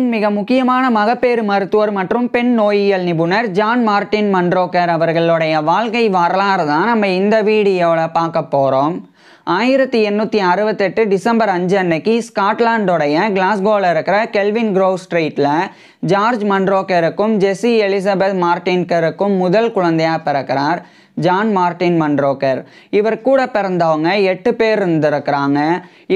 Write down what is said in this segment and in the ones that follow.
உலகின் மிக முக்கியமான மகப்பேறு மருத்துவர் மற்றும் பெண் நோயியல் நிபுணர் ஜான் மார்டின் மன்ரோக்கர் அவர்களுடைய வாழ்க்கை வரலாறு தான் நம்ம இந்த வீடியோவில் பார்க்க போகிறோம் ஆயிரத்தி எண்ணூற்றி அறுபத்தெட்டு டிசம்பர் அஞ்சு அன்னைக்கு ஸ்காட்லாண்டோடைய கிளாஸ்கோவில் இருக்கிற கெல்வின் க்ரோவ் ஸ்ட்ரீட்டில் ஜார்ஜ் மன்ரோக்கருக்கும் ஜெஸ்ஸி எலிசபெத் மார்டின்கருக்கும் முதல் குழந்தையாக பிறக்கிறார் ஜான் மார்டின் மன்ரோக்கர் இவர் கூட பிறந்தவங்க எட்டு பேர் இருந்திருக்கிறாங்க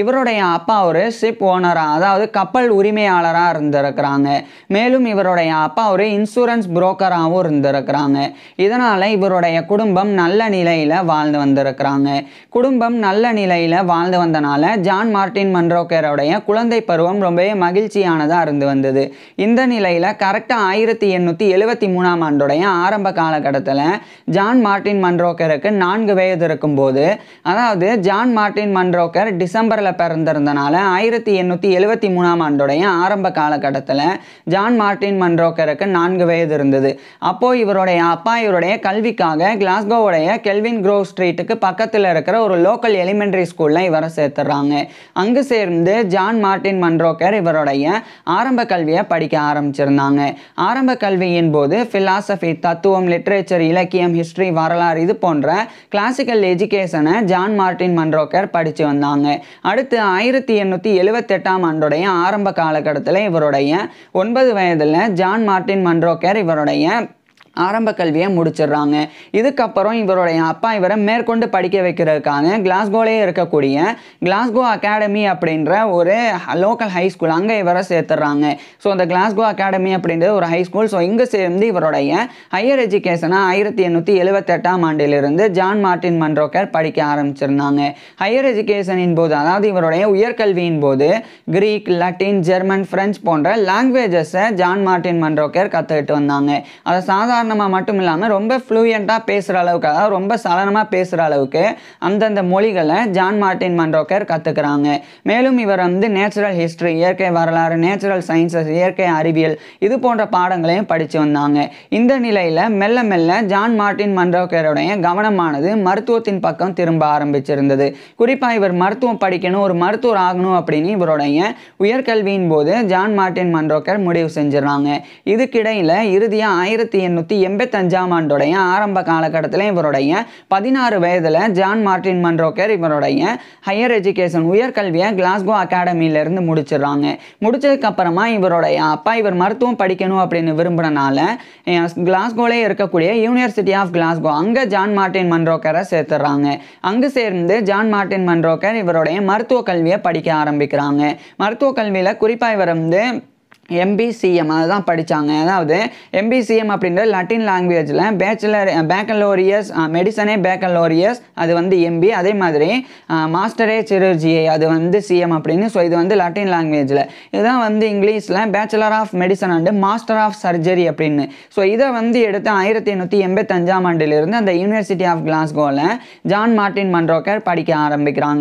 இவருடைய அப்பா ஒரு ஷிப் ஓனராக அதாவது கப்பல் உரிமையாளராக இருந்திருக்கிறாங்க மேலும் இவருடைய அப்பா ஒரு இன்சூரன்ஸ் புரோக்கராகவும் இருந்திருக்கிறாங்க இதனால் இவருடைய குடும்பம் நல்ல நிலையில் வாழ்ந்து வந்திருக்கிறாங்க குடும்பம் நல்ல நிலையில் வாழ்ந்து வந்தனால ஜான் மார்டின் மன்ரோக்கருடைய குழந்தை பருவம் ரொம்பவே மகிழ்ச்சியானதாக இருந்து வந்தது இந்த நிலையில் கரெக்டாக ஆயிரத்தி எண்ணூற்றி எழுபத்தி மூணாம் ஆண்டுடைய ஆரம்ப காலகட்டத்தில் ஜான் மார்ட் மார்ட்டின் மன்ரோக்கருக்கு நான்கு வயது இருக்கும்போது அதாவது ஜான் மார்ட்டின் மன்ரோக்கர் டிசம்பரில் பிறந்திருந்தனால ஆயிரத்தி எண்ணூற்றி எழுவத்தி மூணாம் ஆண்டுடைய ஆரம்ப காலகட்டத்தில் ஜான் மார்ட்டின் மன்ரோக்கருக்கு நான்கு வயது இருந்தது அப்போது இவருடைய அப்பா இவருடைய கல்விக்காக கிளாஸ்கோவுடைய கெல்வின் க்ரோவ் ஸ்ட்ரீட்டுக்கு பக்கத்தில் இருக்கிற ஒரு லோக்கல் எலிமெண்ட்ரி ஸ்கூலில் இவரை சேர்த்துறாங்க அங்கு சேர்ந்து ஜான் மார்ட்டின் மன்ரோக்கர் இவருடைய ஆரம்ப கல்வியை படிக்க ஆரம்பிச்சிருந்தாங்க ஆரம்ப கல்வியின் போது ஃபிலாசபி தத்துவம் லிட்ரேச்சர் இலக்கியம் ஹிஸ்ட்ரி வர வரலாறு இது போன்ற கிளாசிக்கல் எஜுகேஷனை ஜான் மார்டின் மன்ரோக்கர் படித்து வந்தாங்க அடுத்து ஆயிரத்தி எண்ணூற்றி எழுவத்தெட்டாம் ஆண்டுடைய ஆரம்ப காலகட்டத்தில் இவருடைய ஒன்பது வயதில் ஜான் மார்டின் மன்ரோக்கர் இவருடைய ஆரம்ப கல்வியை முடிச்சிடுறாங்க இதுக்கப்புறம் இவருடைய அப்பா இவரை மேற்கொண்டு படிக்க வைக்கிறதுக்காக கிளாஸ்கோலே இருக்கக்கூடிய கிளாஸ்கோ அகாடமி அப்படின்ற ஒரு லோக்கல் ஹை ஸ்கூல் அங்கே இவரை சேர்த்துறாங்க ஸோ அந்த கிளாஸ்கோ அகாடமி அப்படின்றது ஒரு ஹை ஸ்கூல் ஸோ இங்கே சேர்ந்து இவருடைய ஹையர் எஜுகேஷனை ஆயிரத்தி எண்ணூற்றி எழுபத்தெட்டாம் ஆண்டிலிருந்து ஜான் மார்டின் மன்றோக்கர் படிக்க ஆரம்பிச்சிருந்தாங்க ஹையர் எஜுகேஷனின் போது அதாவது இவருடைய உயர்கல்வியின் போது கிரீக் லட்டின் ஜெர்மன் ஃப்ரெஞ்ச் போன்ற லாங்குவேஜஸை ஜான் மார்டின் மன்ரோக்கர் கற்றுக்கிட்டு வந்தாங்க அதை சாதாரண சாதாரணமாக மட்டும் இல்லாமல் ரொம்ப ஃப்ளூயண்ட்டாக பேசுகிற அளவுக்கு அதாவது ரொம்ப சலனமாக பேசுகிற அளவுக்கு அந்தந்த மொழிகளை ஜான் மார்டின் மண்டோக்கர் கற்றுக்கிறாங்க மேலும் இவர் வந்து நேச்சுரல் ஹிஸ்ட்ரி இயற்கை வரலாறு நேச்சுரல் சயின்சஸ் இயற்கை அறிவியல் இது போன்ற பாடங்களையும் படித்து வந்தாங்க இந்த நிலையில் மெல்ல மெல்ல ஜான் மார்டின் மண்டோக்கருடைய கவனமானது மருத்துவத்தின் பக்கம் திரும்ப ஆரம்பிச்சிருந்தது குறிப்பாக இவர் மருத்துவம் படிக்கணும் ஒரு மருத்துவர் ஆகணும் அப்படின்னு இவருடைய உயர்கல்வியின் போது ஜான் மார்டின் மண்டோக்கர் முடிவு செஞ்சிடறாங்க இதுக்கிடையில் இறுதியாக ஆயிரத்தி எண்ணூற்றி ஆயிரத்தி எண்பத்தஞ்சாம் ஆண்டுடைய ஆரம்ப காலகட்டத்தில் இவருடைய பதினாறு வயதில் ஜான் மார்டின் மன்ரோக்கர் இவருடைய ஹையர் எஜுகேஷன் உயர்கல்வியை கிளாஸ்கோ அகாடமியிலேருந்து முடிச்சிடுறாங்க முடிச்சதுக்கப்புறமா இவருடைய அப்பா இவர் மருத்துவம் படிக்கணும் அப்படின்னு விரும்புகிறனால கிளாஸ்கோலே இருக்கக்கூடிய யூனிவர்சிட்டி ஆஃப் கிளாஸ்கோ அங்கே ஜான் மார்டின் மன்ரோக்கரை சேர்த்துறாங்க அங்கு சேர்ந்து ஜான் மார்டின் மன்ரோக்கர் இவருடைய மருத்துவ கல்வியை படிக்க ஆரம்பிக்கிறாங்க மருத்துவ கல்வியில் குறிப்பாக இவர் வந்து எம்பிசிஎம் அதுதான் படித்தாங்க அதாவது எம்பிசிஎம் அப்படின்ற லட்டின் லாங்குவேஜில் பேச்சுலர் பேக்கலோரியஸ் மெடிசனே பேக்கலோரியஸ் அது வந்து எம்பி அதே மாதிரி மாஸ்டரே சிரர்ஜியை அது வந்து சிஎம் அப்படின்னு ஸோ இது வந்து லட்டின் லாங்குவேஜில் இதுதான் வந்து இங்கிலீஷில் bachelor of medicine and master of surgery அப்படின்னு ஸோ இதை வந்து எடுத்து ஆயிரத்தி எண்ணூற்றி எண்பத்தஞ்சாம் ஆண்டிலிருந்து அந்த யூனிவர்சிட்டி ஆஃப் கிளாஸ்கோவில் ஜான் மார்ட்டின் மன்ரோக்கர் படிக்க ஆரம்பிக்கிறாங்க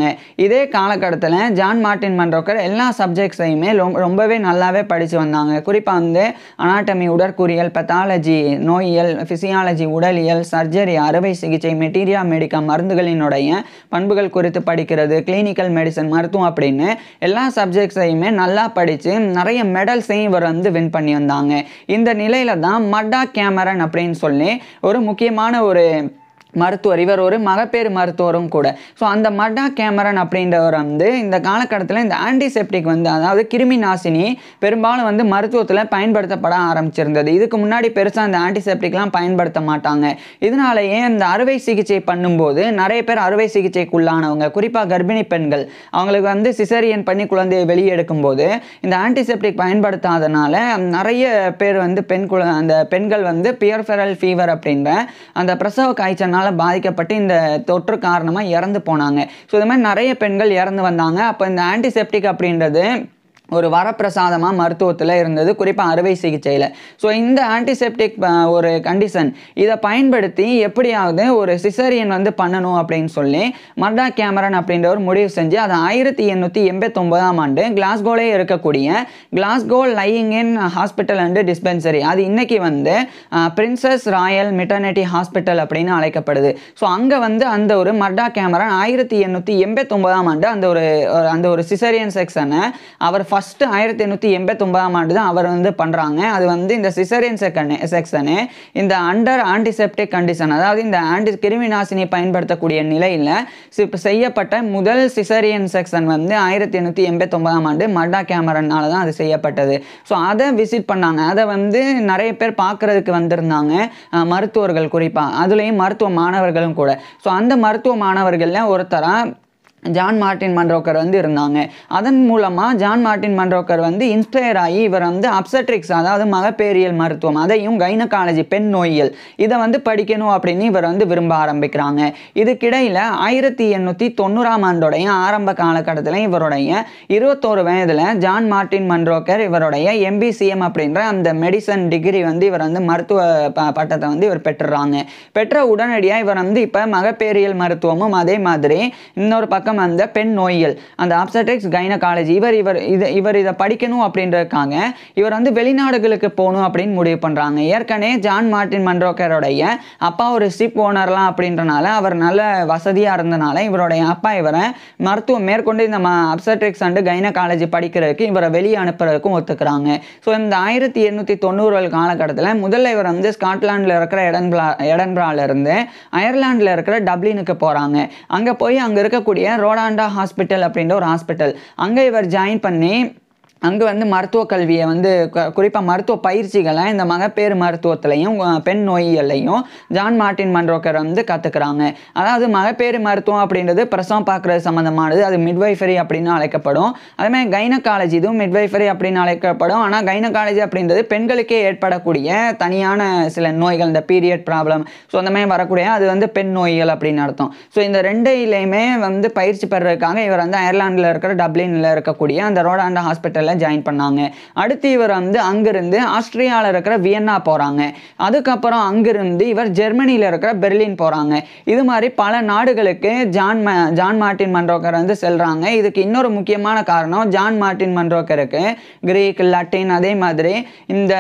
இதே காலகட்டத்தில் ஜான் மார்ட்டின் மன்ரோக்கர் எல்லா சப்ஜெக்ட்ஸையுமே ரொம்பவே நல்லாவே படிச்சு படித்து வந்தாங்க குறிப்பாக வந்து அனாட்டமி உடற்கூறியல் பத்தாலஜி நோயியல் ஃபிசியாலஜி உடலியல் சர்ஜரி அறுவை சிகிச்சை மெட்டீரியா மெடிக்கா மருந்துகளினுடைய பண்புகள் குறித்து படிக்கிறது கிளினிக்கல் மெடிசன் மருத்துவம் அப்படின்னு எல்லா சப்ஜெக்ட்ஸையுமே நல்லா படித்து நிறைய மெடல்ஸையும் இவர் வந்து வின் பண்ணி வந்தாங்க இந்த நிலையில் தான் மட்டா கேமரன் அப்படின்னு சொல்லி ஒரு முக்கியமான ஒரு மருத்துவர் இவர் ஒரு மகப்பேறு மருத்துவரும் கூட ஸோ அந்த மடா கேமரன் அப்படின்றவர் வந்து இந்த காலகட்டத்தில் இந்த ஆன்டிசெப்டிக் வந்து அதாவது கிருமி நாசினி பெரும்பாலும் வந்து மருத்துவத்தில் பயன்படுத்தப்பட ஆரம்பிச்சிருந்தது இதுக்கு முன்னாடி பெருசாக அந்த ஆன்டிசெப்டிக்லாம் பயன்படுத்த மாட்டாங்க இதனாலேயே இந்த அறுவை சிகிச்சை பண்ணும்போது நிறைய பேர் அறுவை சிகிச்சைக்குள்ளானவங்க குறிப்பாக கர்ப்பிணி பெண்கள் அவங்களுக்கு வந்து சிசரியன் பண்ணி குழந்தையை வெளியெடுக்கும் போது இந்த ஆன்டிசெப்டிக் பயன்படுத்தாதனால நிறைய பேர் வந்து பெண் குழ அந்த பெண்கள் வந்து பியர்ஃபெரல் ஃபீவர் அப்படின்ற அந்த பிரசவ காய்ச்சனால் இதனால் பாதிக்கப்பட்டு இந்த தொற்று காரணமாக இறந்து போனாங்க ஸோ இது மாதிரி நிறைய பெண்கள் இறந்து வந்தாங்க அப்போ இந்த ஆன்டிசெப்டிக் அப்படின்றது ஒரு வரப்பிரசாதமாக மருத்துவத்தில் இருந்தது குறிப்பாக அறுவை சிகிச்சையில் ஸோ இந்த ஆன்டிசெப்டிக் ஒரு கண்டிஷன் இதை பயன்படுத்தி எப்படியாவது ஒரு சிசரியன் வந்து பண்ணணும் அப்படின்னு சொல்லி மர்டா கேமரன் அப்படின்ற ஒரு முடிவு செஞ்சு அதை ஆயிரத்தி எண்ணூற்றி எண்பத்தொம்பதாம் ஆண்டு கிளாஸ்கோலே இருக்கக்கூடிய Glasgow in hospital and dispensary அது இன்றைக்கி வந்து பிரின்சஸ் ராயல் மெட்டர்னிட்டி ஹாஸ்பிட்டல் அப்படின்னு அழைக்கப்படுது ஸோ அங்கே வந்து அந்த ஒரு மர்டா கேமரன் ஆயிரத்தி எண்ணூற்றி எண்பத்தொம்பதாம் ஆண்டு அந்த ஒரு அந்த ஒரு சிசரியன் செக்ஷனை அவர் ஃபஸ்ட் ஃபஸ்ட்டு ஆயிரத்தி எண்ணூற்றி எண்பத்தொம்பதாம் ஆண்டு தான் அவர் வந்து பண்ணுறாங்க அது வந்து இந்த சிசரியன் செக்கன் செக்ஷனு இந்த அண்டர் ஆன்டிசெப்டிக் கண்டிஷன் அதாவது இந்த ஆன்டி கிருமி நாசினி பயன்படுத்தக்கூடிய நிலையில் செய்யப்பட்ட முதல் சிசரியன் செக்ஷன் வந்து ஆயிரத்தி எண்ணூற்றி எண்பத்தொம்பதாம் ஆண்டு மடா கேமரனால் தான் அது செய்யப்பட்டது ஸோ அதை விசிட் பண்ணாங்க அதை வந்து நிறைய பேர் பார்க்குறதுக்கு வந்திருந்தாங்க மருத்துவர்கள் குறிப்பாக அதுலேயும் மருத்துவ மாணவர்களும் கூட ஸோ அந்த மருத்துவ மாணவர்களில் ஒருத்தராக ஜான் மார்ட்டின் மன்றோக்கர் வந்து இருந்தாங்க அதன் மூலமாக ஜான் மார்ட்டின் மன்றோக்கர் வந்து இன்ஸ்பயர் ஆகி இவர் வந்து அப்சட்ரிக்ஸ் அதாவது மகப்பேரியல் மருத்துவம் அதையும் கைனகாலஜி பெண் நோயியல் இதை வந்து படிக்கணும் அப்படின்னு இவர் வந்து விரும்ப ஆரம்பிக்கிறாங்க இதுக்கிடையில் ஆயிரத்தி எண்ணூற்றி தொண்ணூறாம் ஆண்டோடைய ஆரம்ப காலகட்டத்தில் இவருடைய இருபத்தோரு வயதில் ஜான் மார்ட்டின் மன்றோக்கர் இவருடைய எம்பிசிஎம் அப்படின்ற அந்த மெடிசன் டிகிரி வந்து இவர் வந்து மருத்துவ பட்டத்தை வந்து இவர் பெற்றுறாங்க பெற்ற உடனடியாக இவர் வந்து இப்போ மகப்பேரியல் மருத்துவமும் அதே மாதிரி இன்னொரு பக்கம் பக்கம் அந்த பெண் நோயியல் அந்த ஆப்சட்ரிக்ஸ் கைனகாலஜி இவர் இவர் இது இவர் இதை படிக்கணும் அப்படின்றக்காங்க இவர் வந்து வெளிநாடுகளுக்கு போகணும் அப்படின்னு முடிவு பண்ணுறாங்க ஏற்கனவே ஜான் மார்டின் மன்றோக்கருடைய அப்பா ஒரு ஸ்டிப் ஓனர்லாம் அப்படின்றனால அவர் நல்ல வசதியாக இருந்தனால இவருடைய அப்பா இவரை மருத்துவம் மேற்கொண்டு இந்த அப்சட்ரிக்ஸ் அண்டு கைனகாலஜி படிக்கிறதுக்கு இவரை வெளியே அனுப்புறதுக்கும் ஒத்துக்கிறாங்க ஸோ இந்த ஆயிரத்தி எண்ணூற்றி தொண்ணூறுகள் காலகட்டத்தில் முதல்ல இவர் வந்து ஸ்காட்லாண்டில் இருக்கிற எடன்பா எடன்பிராலேருந்து அயர்லாண்டில் இருக்கிற டப்ளினுக்கு போகிறாங்க அங்கே போய் அங்கே இருக்கக்கூடிய ரோடாண்டா ஹாஸ்பிட்டல் அப்படின்ற ஒரு ஹாஸ்பிட்டல் அங்கே இவர் ஜாயின் பண்ணி அங்கே வந்து மருத்துவ கல்வியை வந்து குறிப்பாக மருத்துவ பயிற்சிகளை இந்த மகப்பேறு மருத்துவத்திலையும் பெண் நோயியல்லையும் ஜான் மார்ட்டின் மன்றோக்கர் வந்து கற்றுக்குறாங்க அதாவது மகப்பேறு மருத்துவம் அப்படின்றது பிரசவம் பார்க்குறது சம்மந்தமானது அது மிட்வைஃபரி அப்படின்னு அழைக்கப்படும் அதேமாதிரி கைனகாலஜி இதுவும் மிட்வைஃபரி அப்படின்னு அழைக்கப்படும் ஆனால் கைனகாலஜி அப்படின்றது பெண்களுக்கே ஏற்படக்கூடிய தனியான சில நோய்கள் இந்த பீரியட் ப்ராப்ளம் ஸோ அந்த மாதிரி வரக்கூடிய அது வந்து பெண் நோய்கள் அப்படின்னு அர்த்தம் ஸோ இந்த ரெண்டுலேயுமே வந்து பயிற்சி பெறதுக்காக இவர் வந்து அயர்லாண்டில் இருக்கிற டப்ளினில் இருக்கக்கூடிய அந்த ரோடாண்ட ஹாஸ்பிட்டலில் இதில் ஜாயின் பண்ணாங்க அடுத்து இவர் வந்து அங்கேருந்து ஆஸ்திரியாவில் இருக்கிற வியன்னா போகிறாங்க அதுக்கப்புறம் அங்கேருந்து இவர் ஜெர்மனியில் இருக்கிற பெர்லின் போகிறாங்க இது மாதிரி பல நாடுகளுக்கு ஜான் மா ஜான் மார்ட்டின் மன்றோக்கர் வந்து செல்கிறாங்க இதுக்கு இன்னொரு முக்கியமான காரணம் ஜான் மார்ட்டின் மன்றோக்கருக்கு கிரீக் லட்டின் அதே மாதிரி இந்த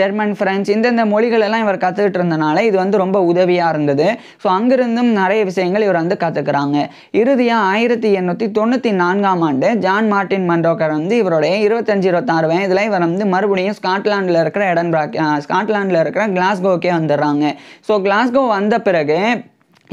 ஜெர்மன் ஃப்ரெஞ்ச் இந்தந்த மொழிகளெல்லாம் இவர் கற்றுக்கிட்டு இருந்தனால இது வந்து ரொம்ப உதவியாக இருந்தது ஸோ அங்கிருந்தும் நிறைய விஷயங்கள் இவர் வந்து கற்றுக்கிறாங்க இறுதியாக ஆயிரத்தி எண்ணூற்றி தொண்ணூற்றி நான்காம் ஆண்டு ஜான் மார்ட்டின் மன்றோக்கர் வந்து இவருடைய இருபத்தஞ்சு இருபத்தஞ்சி வேன் இதெல்லாம் இவர் வந்து மறுபடியும் ஸ்காட்லாண்டில் இருக்கிற எடன்பிராக் ஸ்காட்லாண்டில் இருக்கிற கிளாஸ்கோக்கே வந்துடுறாங்க ஸோ கிளாஸ்கோ வந்த பிறகு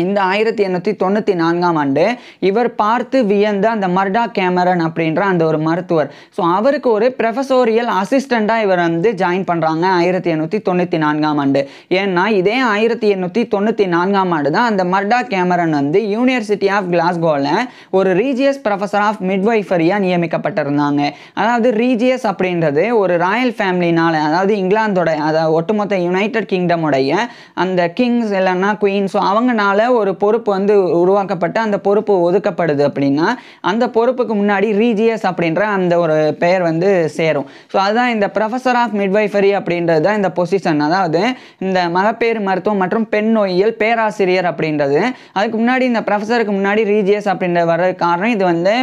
இந்த ஆயிரத்தி எண்ணூற்றி தொண்ணூற்றி நான்காம் ஆண்டு இவர் பார்த்து வியந்த அந்த மர்டா கேமரன் அப்படின்ற அந்த ஒரு மருத்துவர் ஸோ அவருக்கு ஒரு ப்ரொஃபஸோரியல் அசிஸ்டண்ட்டாக இவர் வந்து ஜாயின் பண்ணுறாங்க ஆயிரத்தி எண்ணூற்றி தொண்ணூற்றி நான்காம் ஆண்டு ஏன்னா இதே ஆயிரத்தி எண்ணூற்றி தொண்ணூற்றி நான்காம் ஆண்டு தான் அந்த மர்டா கேமரன் வந்து யூனிவர்சிட்டி ஆஃப் கிளாஸ்கோவில் ஒரு ரீஜியஸ் ப்ரொஃபஸர் ஆஃப் மிட்வைஃபரியாக நியமிக்கப்பட்டிருந்தாங்க அதாவது ரீஜியஸ் அப்படின்றது ஒரு ராயல் ஃபேமிலினால் அதாவது இங்கிலாந்தோட அதாவது ஒட்டுமொத்த யுனைடட் கிங்டமுடைய அந்த கிங்ஸ் இல்லைன்னா குயின்ஸோ அவங்கனால ஒரு பொறுப்பு வந்து உருவாக்கப்பட்டு அந்த பொறுப்பு ஒதுக்கப்படுது அப்படின்னா அந்த பொறுப்புக்கு முன்னாடி ரீஜியஸ் அப்படின்ற அந்த ஒரு பெயர் வந்து சேரும் ஸோ அதுதான் இந்த ப்ரொஃபஸர் ஆஃப் மிட்வைஃபரி அப்படின்றது தான் இந்த பொசிஷன் அதாவது இந்த மகப்பேறு மருத்துவம் மற்றும் பெண் நோயியல் பேராசிரியர் அப்படின்றது அதுக்கு முன்னாடி இந்த ப்ரொஃபஸருக்கு முன்னாடி ரீஜியஸ் அப்படின்ற வர்றதுக்கு காரணம் இது வந்து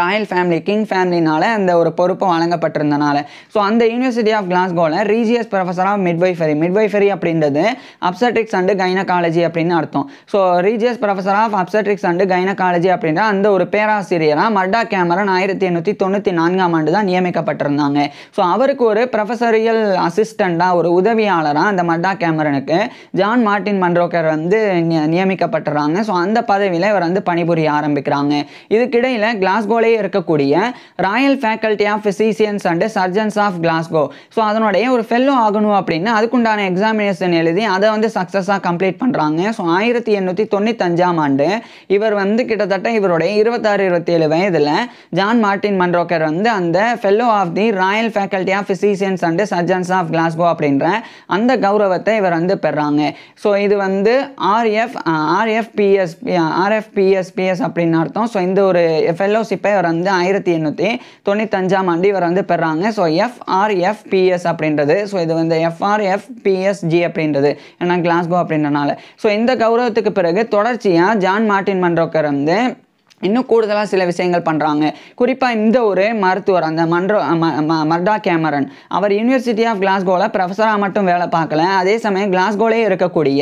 ராயல் ஃபேமிலி கிங் ஃபேமிலினால அந்த ஒரு பொறுப்பு வழங்கப்பட்டிருந்தனால ஸோ அந்த யூனிவர்சிட்டி ஆஃப் கிளாஸ்கோவில் regius professor of midwifery midwifery அப்படின்றது அப்சட்ரிக்ஸ் அண்டு கைனகாலஜி அப்படின்னு அர்த்தம் so regius professor of obstetrics and gynaecology அப்படின்ற அந்த ஒரு பேராசிரியராக மர்டா கேமரன் ஆயிரத்தி எண்ணூற்றி தொண்ணூற்றி நான்காம் ஆண்டு தான் நியமிக்கப்பட்டிருந்தாங்க ஸோ அவருக்கு ஒரு ப்ரொஃபஸரியல் அசிஸ்டண்டாக ஒரு உதவியாளராக அந்த மர்டா கேமரனுக்கு ஜான் மார்டின் மன்ரோக்கர் வந்து நியமிக்கப்பட்டுறாங்க ஸோ அந்த பதவியில் இவர் வந்து பணிபுரிய ஆரம்பிக்கிறாங்க இதுக்கிடையில் கிளாஸ்கோ கிளாஸ்கோலே இருக்கக்கூடிய royal faculty of physicians and surgeons of Glasgow so அதனுடைய ஒரு ஃபெல்லோ ஆகணும் அப்படின்னா அதுக்குண்டான எக்ஸாமினேஷன் எழுதி அதை வந்து சக்ஸஸாக கம்ப்ளீட் பண்ணுறாங்க ஸோ ஆயிரத்தி எண்ணூற்றி தொண்ணூத்தஞ்சாம் ஆண்டு இவர் வந்து கிட்டத்தட்ட இவருடைய இருபத்தாறு இருபத்தி ஏழு வயதில் ஜான் மார்டின் மன்ரோக்கர் வந்து அந்த fellow of the royal faculty of physicians and surgeons of Glasgow அப்படின்ற அந்த கௌரவத்தை இவர் வந்து பெறாங்க ஸோ இது வந்து RF RF PS RF PS PS அப்படின்னு அர்த்தம் ஸோ இந்த ஒரு ஃபெல்லோஷிப் இப்போ இவர் வந்து ஆயிரத்தி எண்ணூற்றி தொண்ணூத்தஞ்சாம் ஆண்டு இவர் வந்து பெறாங்க ஸோ எஃப்ஆர்எஃப்பிஎஸ் அப்படின்றது ஸோ இது வந்து எஃப்ஆர்எஃப்பிஎஸ்ஜி அப்படின்றது ஏன்னா கிளாஸ்கோ அப்படின்றனால ஸோ இந்த கௌரவத்துக்கு பிறகு தொடர்ச்சியாக ஜான் மார்டின் மன்றோக்கர் வந்து இன்னும் கூடுதலாக சில விஷயங்கள் பண்ணுறாங்க குறிப்பாக இந்த ஒரு மருத்துவர் அந்த மன்றோ மர்டா கேமரன் அவர் யூனிவர்சிட்டி ஆஃப் கிளாஸ்கோவில் ப்ரொஃபஸராக மட்டும் வேலை பார்க்கல அதே சமயம் கிளாஸ்கோலே இருக்கக்கூடிய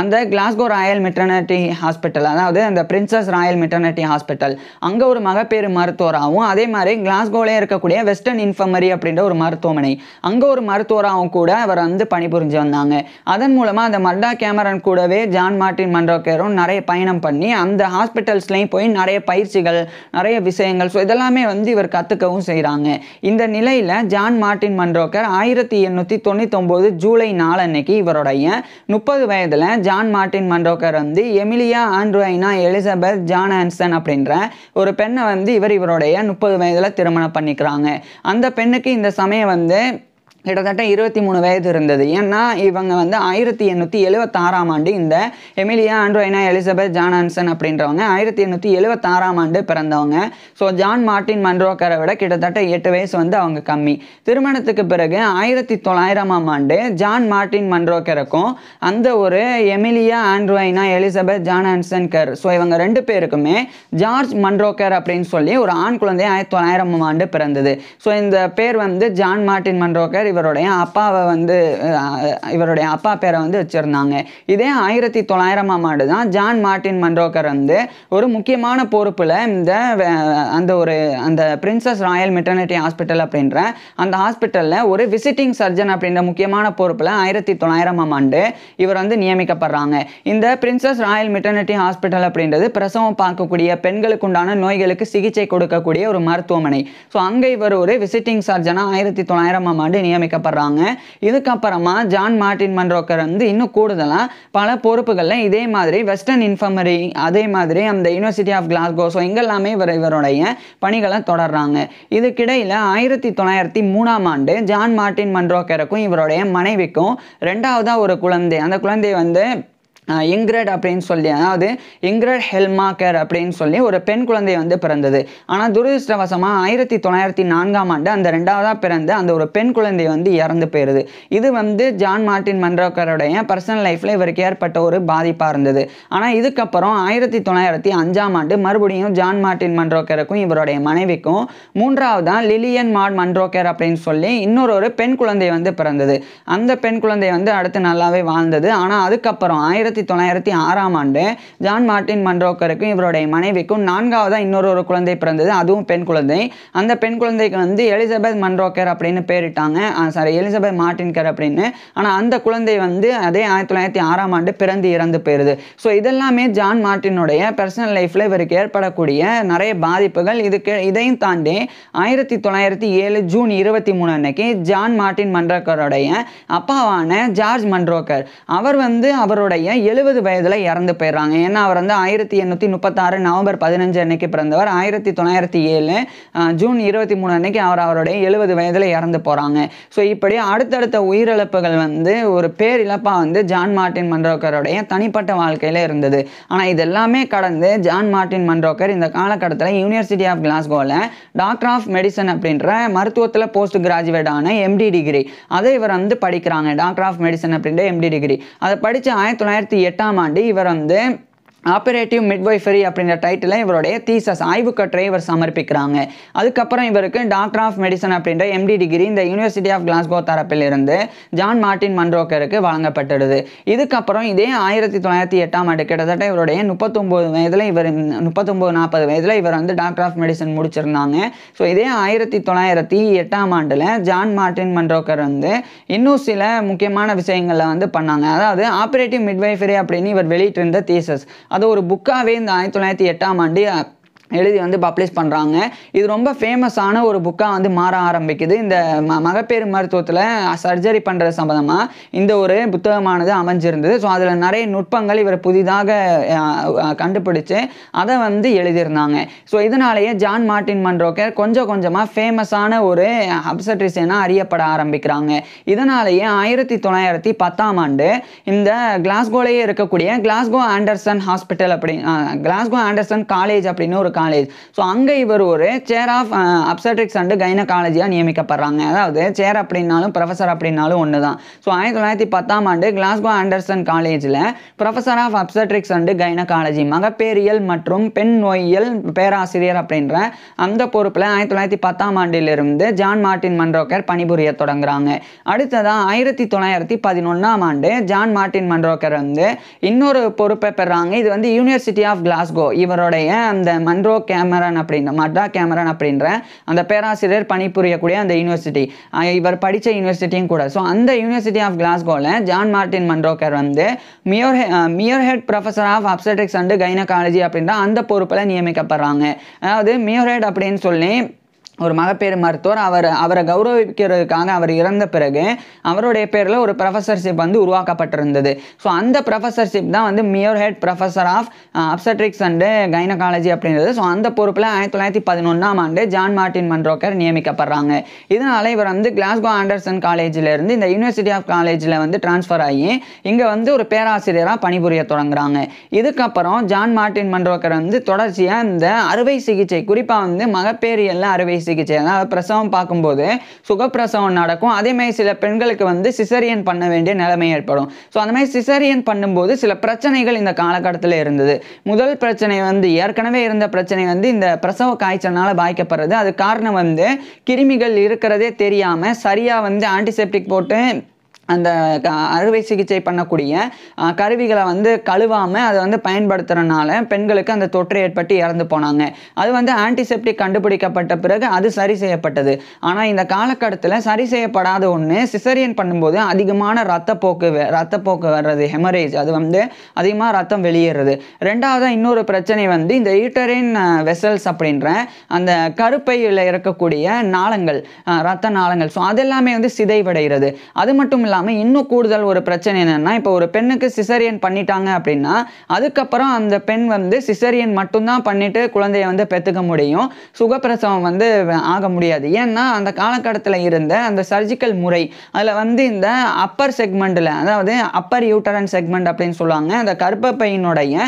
அந்த கிளாஸ்கோ ராயல் மெட்டர்னிட்டி ஹாஸ்பிட்டல் அதாவது அந்த பிரின்சஸ் ராயல் மெட்டர்னிட்டி ஹாஸ்பிட்டல் அங்கே ஒரு மகப்பேறு மருத்துவராகவும் அதே மாதிரி கிளாஸ்கோலே இருக்கக்கூடிய வெஸ்டர்ன் இன்ஃபர்மரி அப்படின்ற ஒரு மருத்துவமனை அங்கே ஒரு மருத்துவராகவும் கூட அவர் வந்து பணிபுரிஞ்சு வந்தாங்க அதன் மூலமாக அந்த மர்டா கேமரன் கூடவே ஜான் மார்டின் மன்றோக்கரும் நிறைய பயணம் பண்ணி அந்த ஹாஸ்பிட்டல்ஸ்லேயும் போய் நிறைய நிறைய பயிற்சிகள் நிறைய விஷயங்கள் ஸோ இதெல்லாமே வந்து இவர் கற்றுக்கவும் செய்கிறாங்க இந்த நிலையில் ஜான் மார்ட்டின் மன்ரோக்கர் ஆயிரத்தி எண்ணூற்றி தொண்ணூத்தொம்போது ஜூலை நாலு அன்னைக்கு இவருடைய முப்பது வயதில் ஜான் மார்ட்டின் மன்ரோக்கர் வந்து எமிலியா ஆண்ட்ரோயினா எலிசபெத் ஜான் ஆன்சன் அப்படின்ற ஒரு பெண்ணை வந்து இவர் இவருடைய முப்பது வயதில் திருமணம் பண்ணிக்கிறாங்க அந்த பெண்ணுக்கு இந்த சமயம் வந்து கிட்டத்தட்ட இருபத்தி மூணு வயது இருந்தது ஏன்னா இவங்க வந்து ஆயிரத்தி எண்ணூற்றி எழுபத்தாறாம் ஆண்டு இந்த எமிலியா ஆண்ட்ரோயினா எலிசபெத் ஜான் ஆன்சன் அப்படின்றவங்க ஆயிரத்தி எண்ணூற்றி எழுபத்தாறாம் ஆண்டு பிறந்தவங்க ஸோ ஜான் மார்ட்டின் மன்ரோக்கரை விட கிட்டத்தட்ட எட்டு வயசு வந்து அவங்க கம்மி திருமணத்துக்கு பிறகு ஆயிரத்தி தொள்ளாயிரமாம் ஆண்டு ஜான் மார்ட்டின் மன்ரோக்கருக்கும் அந்த ஒரு Emilia ஆண்ட்ரோயினா Elizabeth John Anson Kerr so இவங்க ரெண்டு பேருக்குமே ஜார்ஜ் மன்ரோக்கர் அப்படின்னு சொல்லி ஒரு ஆண் குழந்தை ஆயிரத்தி தொள்ளாயிரமாம் ஆண்டு பிறந்தது ஸோ இந்த பேர் வந்து ஜான் மார்ட்டின் மன்ரோக்கர் இவருடைய அப்பாவை வந்து இவருடைய அப்பா பேரை வந்து வச்சுருந்தாங்க இதே ஆயிரத்தி தொள்ளாயிரமாம் ஆண்டு தான் ஜான் மார்ட்டின் மன்ரோக்கர் வந்து ஒரு முக்கியமான பொறுப்பில் இந்த அந்த ஒரு அந்த பிரின்சஸ் ராயல் மெட்டர்னிட்டி ஹாஸ்பிட்டல் அப்படின்ற அந்த ஹாஸ்பிட்டலில் ஒரு விசிட்டிங் சர்ஜன் அப்படின்ற முக்கியமான பொறுப்பில் ஆயிரத்தி தொள்ளாயிரமாம் ஆண்டு இவர் வந்து நியமிக்கப்படுறாங்க இந்த பிரின்சஸ் ராயல் மெட்டர்னிட்டி ஹாஸ்பிட்டல் அப்படின்றது பிரசவம் பார்க்கக்கூடிய பெண்களுக்கு உண்டான நோய்களுக்கு சிகிச்சை கொடுக்கக்கூடிய ஒரு மருத்துவமனை ஸோ அங்கே இவர் ஒரு விசிட்டிங் சர்ஜனாக ஆயிரத்தி தொள்ளாயிரமாம் ஆண்டு நியமி நியமிக்கப்படுறாங்க இதுக்கப்புறமா ஜான் மார்டின் மன்றோக்கர் வந்து இன்னும் கூடுதலாக பல பொறுப்புகளில் இதே மாதிரி வெஸ்டர்ன் இன்ஃபர்மரி அதே மாதிரி அந்த யூனிவர்சிட்டி ஆஃப் கிளாஸ்கோ எங்கெல்லாமே இவர் இவருடைய பணிகளை தொடர்றாங்க இதுக்கிடையில் ஆயிரத்தி தொள்ளாயிரத்தி மூணாம் ஆண்டு ஜான் மார்டின் மன்றோக்கருக்கும் இவருடைய மனைவிக்கும் ரெண்டாவதாக ஒரு குழந்தை அந்த குழந்தை வந்து இங்க்ரட் அப்படின்னு சொல்லி அதாவது இங்கிரட் ஹெல்மாக்கர் அப்படின்னு சொல்லி ஒரு பெண் குழந்தை வந்து பிறந்தது ஆனால் துரதிருஷ்டவசமாக ஆயிரத்தி தொள்ளாயிரத்தி நான்காம் ஆண்டு அந்த ரெண்டாவதாக பிறந்த அந்த ஒரு பெண் குழந்தை வந்து இறந்து போயிடுது இது வந்து ஜான் மார்ட்டின் மன்றோக்கருடைய பர்சனல் லைஃப்பில் இவருக்கு ஏற்பட்ட ஒரு பாதிப்பாக இருந்தது ஆனால் இதுக்கப்புறம் ஆயிரத்தி தொள்ளாயிரத்தி அஞ்சாம் ஆண்டு மறுபடியும் ஜான் மார்ட்டின் மன்றோக்கருக்கும் இவருடைய மனைவிக்கும் மூன்றாவதாக லிலியன் மாட் மன்றோக்கர் அப்படின்னு சொல்லி இன்னொரு ஒரு பெண் குழந்தை வந்து பிறந்தது அந்த பெண் குழந்தை வந்து அடுத்து நல்லாவே வாழ்ந்தது ஆனால் அதுக்கப்புறம் ஆயிரத்தி ஆயிரத்தி தொள்ளாயிரத்தி ஆறாம் ஆண்டு ஜான் மார்ட்டின் மன்றோக்கருக்கும் இவருடைய மனைவிக்கும் நான்காவதாக இன்னொரு ஒரு குழந்தை பிறந்தது அதுவும் பெண் குழந்தை அந்த பெண் குழந்தைக்கு வந்து எலிசபெத் மன்றோக்கர் அப்படின்னு பேரிட்டாங்க சாரி எலிசபெத் மார்டின்கர் அப்படின்னு ஆனால் அந்த குழந்தை வந்து அதே ஆயிரத்தி தொள்ளாயிரத்தி ஆறாம் ஆண்டு பிறந்து இறந்து போயிருது ஸோ இதெல்லாமே ஜான் மார்ட்டினுடைய பர்சனல் லைஃப்பில் இவருக்கு ஏற்படக்கூடிய நிறைய பாதிப்புகள் இதுக்கு இதையும் தாண்டி ஆயிரத்தி தொள்ளாயிரத்தி ஏழு ஜூன் இருபத்தி மூணு அன்னைக்கு ஜான் மார்ட்டின் மன்றோக்கருடைய அப்பாவான ஜார்ஜ் மன்றோக்கர் அவர் வந்து அவருடைய எழுபது வயதில் இறந்து போயிடுறாங்க ஏன்னா அவர் வந்து ஆயிரத்தி எண்ணூற்றி முப்பத்தாறு நவம்பர் பதினஞ்சு அன்னைக்கு பிறந்தவர் ஆயிரத்தி தொள்ளாயிரத்தி ஏழு ஜூன் இருபத்தி மூணு அன்னைக்கு அவர் அவருடைய எழுபது வயதில் இறந்து போகிறாங்க ஸோ இப்படி அடுத்தடுத்த உயிரிழப்புகள் வந்து ஒரு பேரிழப்பாக வந்து ஜான் மார்ட்டின் மன்றோக்கருடைய தனிப்பட்ட வாழ்க்கையில் இருந்தது ஆனால் இதெல்லாமே கடந்து ஜான் மார்டின் மன்றோக்கர் இந்த காலகட்டத்தில் யூனிவர்சிட்டி ஆஃப் கிளாஸ்கோவில் டாக்டர் ஆஃப் மெடிசன் அப்படின்ற மருத்துவத்தில் போஸ்ட் கிராஜுவேட் ஆன எம்டி டிகிரி அதை இவர் வந்து படிக்கிறாங்க டாக்டர் ஆஃப் மெடிசன் அப்படின்ற எம்டி டிகிரி அதை படித்து ஆயிரத்தி தொள்ளாயிரத்தி எட்டாம் ஆண்டு இவர் வந்து ஆப்பரேட்டிவ் மிட்வைஃபரி அப்படின்ற டைட்டில் இவருடைய தீசஸ் ஆய்வு கட்டுரை இவர் சமர்ப்பிக்கிறாங்க அதுக்கப்புறம் இவருக்கு டாக்டர் ஆஃப் மெடிசன் அப்படின்ற எம்டி டிகிரி இந்த யூனிவர்சிட்டி ஆஃப் கிளாஸ்கோ தரப்பிலிருந்து ஜான் மார்டின் மன்ரோக்கருக்கு வழங்கப்பட்டுடுது இதுக்கப்புறம் இதே ஆயிரத்தி தொள்ளாயிரத்தி எட்டாம் ஆண்டு கிட்டத்தட்ட இவருடைய முப்பத்தொம்போது வயதில் இவர் முப்பத்தொம்போது நாற்பது வயதில் இவர் வந்து டாக்டர் ஆஃப் மெடிசன் முடிச்சிருந்தாங்க ஸோ இதே ஆயிரத்தி தொள்ளாயிரத்தி எட்டாம் ஆண்டில் ஜான் மார்டின் மன்ரோக்கர் வந்து இன்னும் சில முக்கியமான விஷயங்களை வந்து பண்ணாங்க அதாவது ஆப்பரேட்டிவ் மிட்வைஃபரி அப்படின்னு இவர் வெளியிட்டிருந்த தீசஸ் அது ஒரு புக்காகவே இந்த ஆயிரத்தி தொள்ளாயிரத்தி எட்டாம் ஆண்டு எழுதி வந்து பப்ளிஷ் பண்ணுறாங்க இது ரொம்ப ஃபேமஸான ஒரு புக்காக வந்து மாற ஆரம்பிக்குது இந்த ம மகப்பேறு மருத்துவத்தில் சர்ஜரி பண்ணுற சம்மந்தமாக இந்த ஒரு புத்தகமானது அமைஞ்சிருந்தது ஸோ அதில் நிறைய நுட்பங்கள் இவர் புதிதாக கண்டுபிடிச்சு அதை வந்து எழுதியிருந்தாங்க ஸோ இதனாலேயே ஜான் மார்ட்டின் மன்ரோக்கர் கொஞ்சம் கொஞ்சமாக ஃபேமஸான ஒரு அப்சட்ரிசனாக அறியப்பட ஆரம்பிக்கிறாங்க இதனாலேயே ஆயிரத்தி தொள்ளாயிரத்தி பத்தாம் ஆண்டு இந்த கிளாஸ்கோலேயே இருக்கக்கூடிய கிளாஸ்கோ ஆண்டர்சன் ஹாஸ்பிட்டல் அப்படி கிளாஸ்கோ ஆண்டர்சன் காலேஜ் அப்படின்னு ஒரு காலேஜ் ஸோ அங்கே இவர் ஒரு சேர் ஆஃப் அப்சட்ரிக்ஸ் அண்டு கைனகாலஜியாக நியமிக்கப்படுறாங்க அதாவது சேர் அப்படின்னாலும் ப்ரொஃபஸர் அப்படின்னாலும் ஒன்று தான் ஸோ ஆயிரத்தி தொள்ளாயிரத்தி பத்தாம் ஆண்டு கிளாஸ்கோ ஆண்டர்சன் காலேஜில் professor of obstetrics and gynaecology மகப்பேரியல் மற்றும் பெண் நோயியல் பேராசிரியர் அப்படின்ற அந்த பொறுப்பில் ஆயிரத்தி தொள்ளாயிரத்தி பத்தாம் ஆண்டிலிருந்து ஜான் மார்ட்டின் மன்ரோக்கர் பணிபுரிய தொடங்குறாங்க அடுத்ததாக ஆயிரத்தி தொள்ளாயிரத்தி பதினொன்றாம் ஆண்டு ஜான் மார்ட்டின் மன்ரோக்கர் வந்து இன்னொரு பொறுப்பை பெறாங்க இது வந்து யூனிவர்சிட்டி ஆஃப் கிளாஸ்கோ இவருடைய அந்த மன் ஆண்ட்ரோ கேமரன் அப்படின்ற மட்டா கேமரன் அப்படின்ற அந்த பேராசிரியர் பணிபுரியக்கூடிய அந்த யூனிவர்சிட்டி இவர் படித்த யூனிவர்சிட்டியும் கூட ஸோ அந்த யூனிவர்சிட்டி ஆஃப் கிளாஸ்கோவில் ஜான் மார்டின் மன்ரோக்கர் வந்து Muir Muirhead professor of obstetrics and gynaecology அப்படின்ற அந்த பொறுப்பில் நியமிக்கப்படுறாங்க அதாவது மியோர் ஹெட் அப்படின்னு சொல்லி ஒரு மகப்பேறு மருத்துவர் அவர் அவரை கௌரவிக்கிறதுக்காக அவர் இறந்த பிறகு அவருடைய பேரில் ஒரு ப்ரொஃபஸர்ஷிப் வந்து உருவாக்கப்பட்டிருந்தது ஸோ அந்த ப்ரொஃபஸர்ஷிப் தான் வந்து Muirhead professor of obstetrics and gynaecology அப்படின்றது ஸோ அந்த பொறுப்பில் ஆயிரத்தி தொள்ளாயிரத்தி பதினொன்றாம் ஆண்டு ஜான் மார்டின் மன்ரோக்கர் நியமிக்கப்படுறாங்க இதனால் இவர் வந்து கிளாஸ்கோ ஆண்டர்சன் காலேஜிலேருந்து இந்த யூனிவர்சிட்டி ஆஃப் காலேஜில் வந்து டிரான்ஸ்ஃபர் ஆகி இங்கே வந்து ஒரு பேராசிரியராக பணிபுரிய தொடங்குறாங்க இதுக்கப்புறம் ஜான் மார்டின் மன்ரோக்கர் வந்து தொடர்ச்சியாக இந்த அறுவை சிகிச்சை குறிப்பாக வந்து மகப்பேறு எல்லாம் அறுவை சிகிச்சை தான் பிரசவம் பார்க்கும்போது சுகப்பிரசவம் நடக்கும் மாதிரி சில பெண்களுக்கு வந்து சிசரியன் பண்ண வேண்டிய நிலைமை ஏற்படும் ஸோ அந்த மாதிரி சிசரியன் பண்ணும்போது சில பிரச்சனைகள் இந்த காலகட்டத்தில் இருந்தது முதல் பிரச்சனை வந்து ஏற்கனவே இருந்த பிரச்சனை வந்து இந்த பிரசவ காய்ச்சல்னால் பாதிக்கப்படுறது அது காரணம் வந்து கிருமிகள் இருக்கிறதே தெரியாமல் சரியாக வந்து ஆன்டிசெப்டிக் போட்டு அந்த அறுவை சிகிச்சை பண்ணக்கூடிய கருவிகளை வந்து கழுவாமல் அதை வந்து பயன்படுத்துகிறனால பெண்களுக்கு அந்த தொற்று ஏற்பட்டு இறந்து போனாங்க அது வந்து ஆன்டிசெப்டிக் கண்டுபிடிக்கப்பட்ட பிறகு அது சரி செய்யப்பட்டது ஆனால் இந்த காலகட்டத்தில் சரி செய்யப்படாத ஒன்று சிசரியன் பண்ணும்போது அதிகமான ரத்தப்போக்கு ரத்தப்போக்கு வர்றது ஹெமரேஜ் அது வந்து அதிகமாக ரத்தம் வெளியேறது ரெண்டாவது இன்னொரு பிரச்சனை வந்து இந்த யூட்டரின் வெசல்ஸ் அப்படின்ற அந்த கருப்பையில் இருக்கக்கூடிய நாளங்கள் ரத்த நாளங்கள் ஸோ அதெல்லாமே வந்து சிதைவடைகிறது அது மட்டும் இல்லை இல்லாமல் இன்னும் கூடுதல் ஒரு பிரச்சனை என்னென்னா இப்போ ஒரு பெண்ணுக்கு சிசரியன் பண்ணிட்டாங்க அப்படின்னா அதுக்கப்புறம் அந்த பெண் வந்து சிசரியன் மட்டும்தான் பண்ணிவிட்டு குழந்தைய வந்து பெற்றுக்க முடியும் சுகப்பிரசவம் வந்து ஆக முடியாது ஏன்னா அந்த காலகட்டத்தில் இருந்த அந்த சர்ஜிக்கல் முறை அதில் வந்து இந்த அப்பர் செக்மெண்ட்டில் அதாவது அப்பர் யூட்டரன் செக்மெண்ட் அப்படின்னு சொல்லுவாங்க அந்த கர்ப்பப்பையினுடைய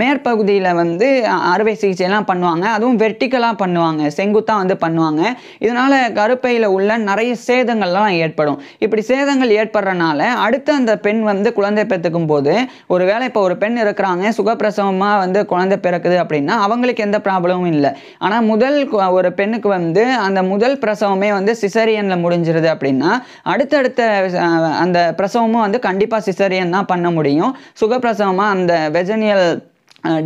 மேற்பகுதியில் வந்து அறுவை சிகிச்சைலாம் பண்ணுவாங்க அதுவும் வெர்டிக்கலாக பண்ணுவாங்க செங்குத்தாக வந்து பண்ணுவாங்க இதனால் கருப்பையில் உள்ள நிறைய சேதங்கள்லாம் ஏற்படும் இப்படி சேதங்கள் ஏற்படுறனால அடுத்து அந்த பெண் வந்து குழந்தை பெற்றுக்கும் போது ஒரு வேளை இப்போ ஒரு பெண் இருக்கிறாங்க சுகப்பிரசவமாக வந்து குழந்தை பிறக்குது அப்படின்னா அவங்களுக்கு எந்த ப்ராப்ளமும் இல்லை ஆனால் முதல் ஒரு பெண்ணுக்கு வந்து அந்த முதல் பிரசவமே வந்து சிசரியனில் முடிஞ்சிருது அப்படின்னா அடுத்தடுத்த அந்த பிரசவமும் வந்து கண்டிப்பாக சிசரியன் தான் பண்ண முடியும் சுகப்பிரசவமாக அந்த வெஜனியல்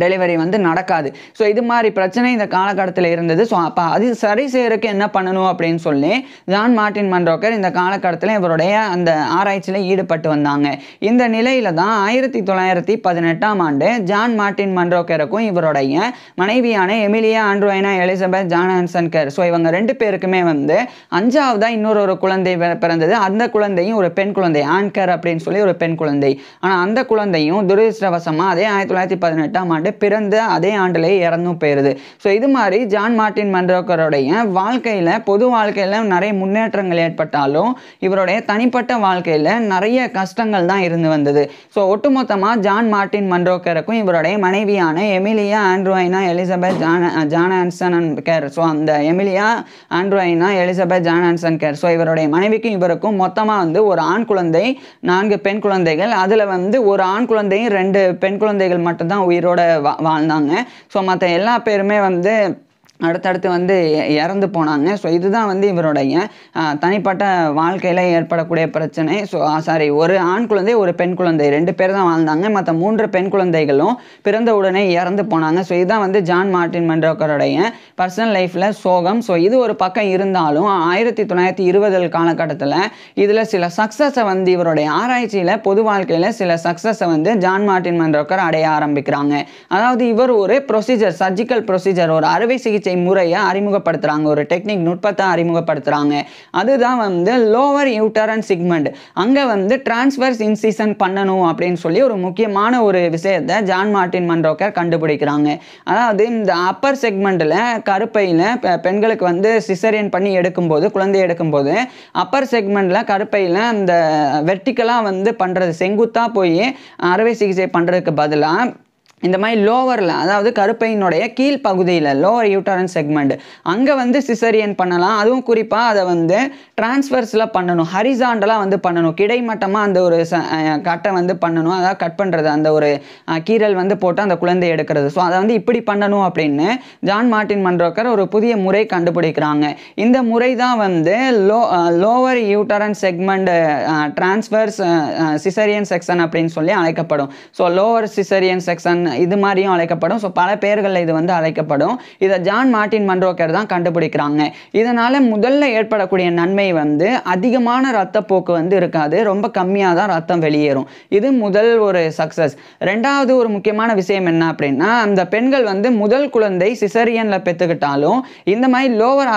டெலிவரி வந்து நடக்காது ஸோ இது மாதிரி பிரச்சனை இந்த காலகட்டத்தில் இருந்தது ஸோ அப்போ அது சரி செய்யறதுக்கு என்ன பண்ணணும் அப்படின்னு சொல்லி ஜான் மார்டின் மண்டோக்கர் இந்த காலகட்டத்தில் இவருடைய அந்த ஆராய்ச்சியில் ஈடுபட்டு வந்தாங்க இந்த நிலையில் தான் ஆயிரத்தி தொள்ளாயிரத்தி பதினெட்டாம் ஆண்டு ஜான் மார்டின் மண்டோக்கருக்கும் இவருடைய மனைவியான Emilia ஆண்ட்ரோயினா Elizabeth John Hanson Kerr so இவங்க ரெண்டு பேருக்குமே வந்து அஞ்சாவதாக இன்னொரு ஒரு குழந்தை பிறந்தது அந்த குழந்தையும் ஒரு பெண் குழந்தை ஆன்கர் அப்படின்னு சொல்லி ஒரு பெண் குழந்தை ஆனால் அந்த குழந்தையும் துரதிருஷ்டவசமாக அதே ஆயிரத்தி தொள்ளாயிரத்தி பதினெட்டாம் ஆறாம் ஆண்டு பிறந்து அதே ஆண்டிலே இறந்தும் போயிருது ஸோ இது மாதிரி ஜான் மார்ட்டின் மன்றோக்கருடைய வாழ்க்கையில் பொது வாழ்க்கையில் நிறைய முன்னேற்றங்கள் ஏற்பட்டாலும் இவருடைய தனிப்பட்ட வாழ்க்கையில் நிறைய கஷ்டங்கள் தான் இருந்து வந்தது ஸோ ஒட்டுமொத்தமாக ஜான் மார்ட்டின் மன்றோக்கருக்கும் இவருடைய மனைவியான Emilia ஆண்ட்ரோயினா Elizabeth John John Anson and Kerr so அந்த Emilia ஆண்ட்ரோயினா Elizabeth John Anson Kerr so இவருடைய மனைவிக்கும் இவருக்கும் மொத்தமாக வந்து ஒரு ஆண் குழந்தை நான்கு பெண் குழந்தைகள் அதில் வந்து ஒரு ஆண் குழந்தையும் ரெண்டு பெண் குழந்தைகள் மட்டும்தான் உயிரோட வாழ்ந்தாங்க ஸோ மற்ற எல்லா பேருமே வந்து அடுத்தடுத்து வந்து இறந்து போனாங்க ஸோ இதுதான் வந்து இவருடைய தனிப்பட்ட வாழ்க்கையில் ஏற்படக்கூடிய பிரச்சனை ஸோ சாரி ஒரு ஆண் குழந்தை ஒரு பெண் குழந்தை ரெண்டு பேர் தான் வாழ்ந்தாங்க மற்ற மூன்று பெண் குழந்தைகளும் பிறந்த உடனே இறந்து போனாங்க ஸோ இதுதான் வந்து ஜான் மார்டின் மன்றோக்கருடைய பர்சனல் லைஃப்பில் சோகம் ஸோ இது ஒரு பக்கம் இருந்தாலும் ஆயிரத்தி தொள்ளாயிரத்தி இருபதில் காலகட்டத்தில் இதில் சில சக்ஸஸை வந்து இவருடைய ஆராய்ச்சியில் பொது வாழ்க்கையில் சில சக்ஸஸை வந்து ஜான் மார்டின் மன்றோக்கர் அடைய ஆரம்பிக்கிறாங்க அதாவது இவர் ஒரு ப்ரொசீஜர் சர்ஜிக்கல் ப்ரொசீஜர் ஒரு அறுவை சிகிச்சை சிகிச்சை முறையை அறிமுகப்படுத்துகிறாங்க ஒரு டெக்னிக் நுட்பத்தை அறிமுகப்படுத்துகிறாங்க அதுதான் வந்து லோவர் யூட்டரன் சிக்மெண்ட் அங்கே வந்து டிரான்ஸ்வர்ஸ் இன்சிசன் பண்ணணும் அப்படின்னு சொல்லி ஒரு முக்கியமான ஒரு விஷயத்தை ஜான் மார்டின் மன்ரோக்கர் கண்டுபிடிக்கிறாங்க அதாவது இந்த அப்பர் செக்மெண்ட்டில் கருப்பையில் பெண்களுக்கு வந்து சிசரியன் பண்ணி எடுக்கும்போது குழந்தை எடுக்கும்போது அப்பர் செக்மெண்ட்டில் கருப்பையில் இந்த வெர்டிக்கலாக வந்து பண்ணுறது செங்குத்தாக போய் அறுவை சிகிச்சை பண்ணுறதுக்கு பதிலாக இந்த மாதிரி லோவரில் அதாவது கருப்பையினுடைய கீழ்ப்பகுதியில் லோவர் யூட்டரன் செக்மெண்ட் அங்கே வந்து சிசரியன் பண்ணலாம் அதுவும் குறிப்பாக அதை வந்து டிரான்ஸ்வர்ஸில் பண்ணணும் ஹரிசாண்டலாக வந்து பண்ணணும் கிடைமட்டமாக அந்த ஒரு கட்டை வந்து பண்ணணும் அதாவது கட் பண்ணுறது அந்த ஒரு கீரல் வந்து போட்டு அந்த குழந்தை எடுக்கிறது ஸோ அதை வந்து இப்படி பண்ணணும் அப்படின்னு ஜான் மார்ட்டின் மன்றோக்கர் ஒரு புதிய முறை கண்டுபிடிக்கிறாங்க இந்த முறை தான் வந்து low lower uterine segment transverse caesarean section அப்படின்னு சொல்லி அழைக்கப்படும் ஸோ லோவர் சிசரியன் செக்ஷன் இது மாதிரியும் அழைக்கப்படும் ஸோ பல பேர்களில் இது வந்து அழைக்கப்படும் இதை ஜான் மார்ட்டின் மன்றோக்கர் தான் கண்டுபிடிக்கிறாங்க இதனால் முதல்ல ஏற்படக்கூடிய நன்மை வந்து அதிகமான ரத்தப்போக்கு வந்து இருக்காது ரொம்ப கம்மியாக தான் ரத்தம் வெளியேறும் இது முதல் ஒரு சக்ஸஸ் ரெண்டாவது ஒரு முக்கியமான விஷயம் என்ன அப்படின்னா அந்த பெண்கள் வந்து முதல் குழந்தை சிசரியனில் பெற்றுக்கிட்டாலும் இந்த மாதிரி லோவர்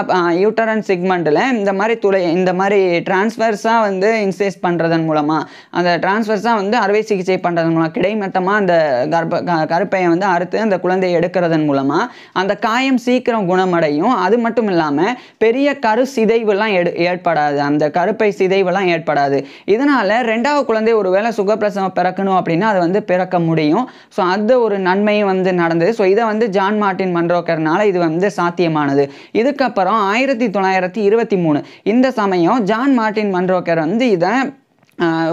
யூட்டரன் சிக்மெண்ட்டில் இந்த மாதிரி துளை இந்த மாதிரி டிரான்ஸ்ஃபர்ஸாக வந்து இன்சேஸ் பண்ணுறதன் மூலமாக அந்த டிரான்ஸ்ஃபர்ஸாக வந்து அறுவை சிகிச்சை பண்ணுறதன் மூலம் கிடைமட்டமாக அந்த கர்ப்ப கருப்பையை வந்து அறுத்து அந்த குழந்தையை எடுக்கிறதன் மூலமாக அந்த காயம் சீக்கிரம் குணமடையும் அது மட்டும் இல்லாமல் பெரிய கரு சிதைவுலாம் எடு ஏற்படாது அந்த கருப்பை சிதைவெல்லாம் ஏற்படாது இதனால் ரெண்டாவது குழந்தை ஒரு வேளை சுகப்பிரசவம் பிறக்கணும் அப்படின்னா அது வந்து பிறக்க முடியும் ஸோ அந்த ஒரு நன்மையும் வந்து நடந்தது ஸோ இதை வந்து ஜான் மார்ட்டின் மன்றோக்கர்னால இது வந்து சாத்தியமானது இதுக்கப்புறம் ஆயிரத்தி தொள்ளாயிரத்தி இருபத்தி மூணு இந்த சமயம் ஜான் மார்ட்டின் மன்றோக்கர் வந்து இதை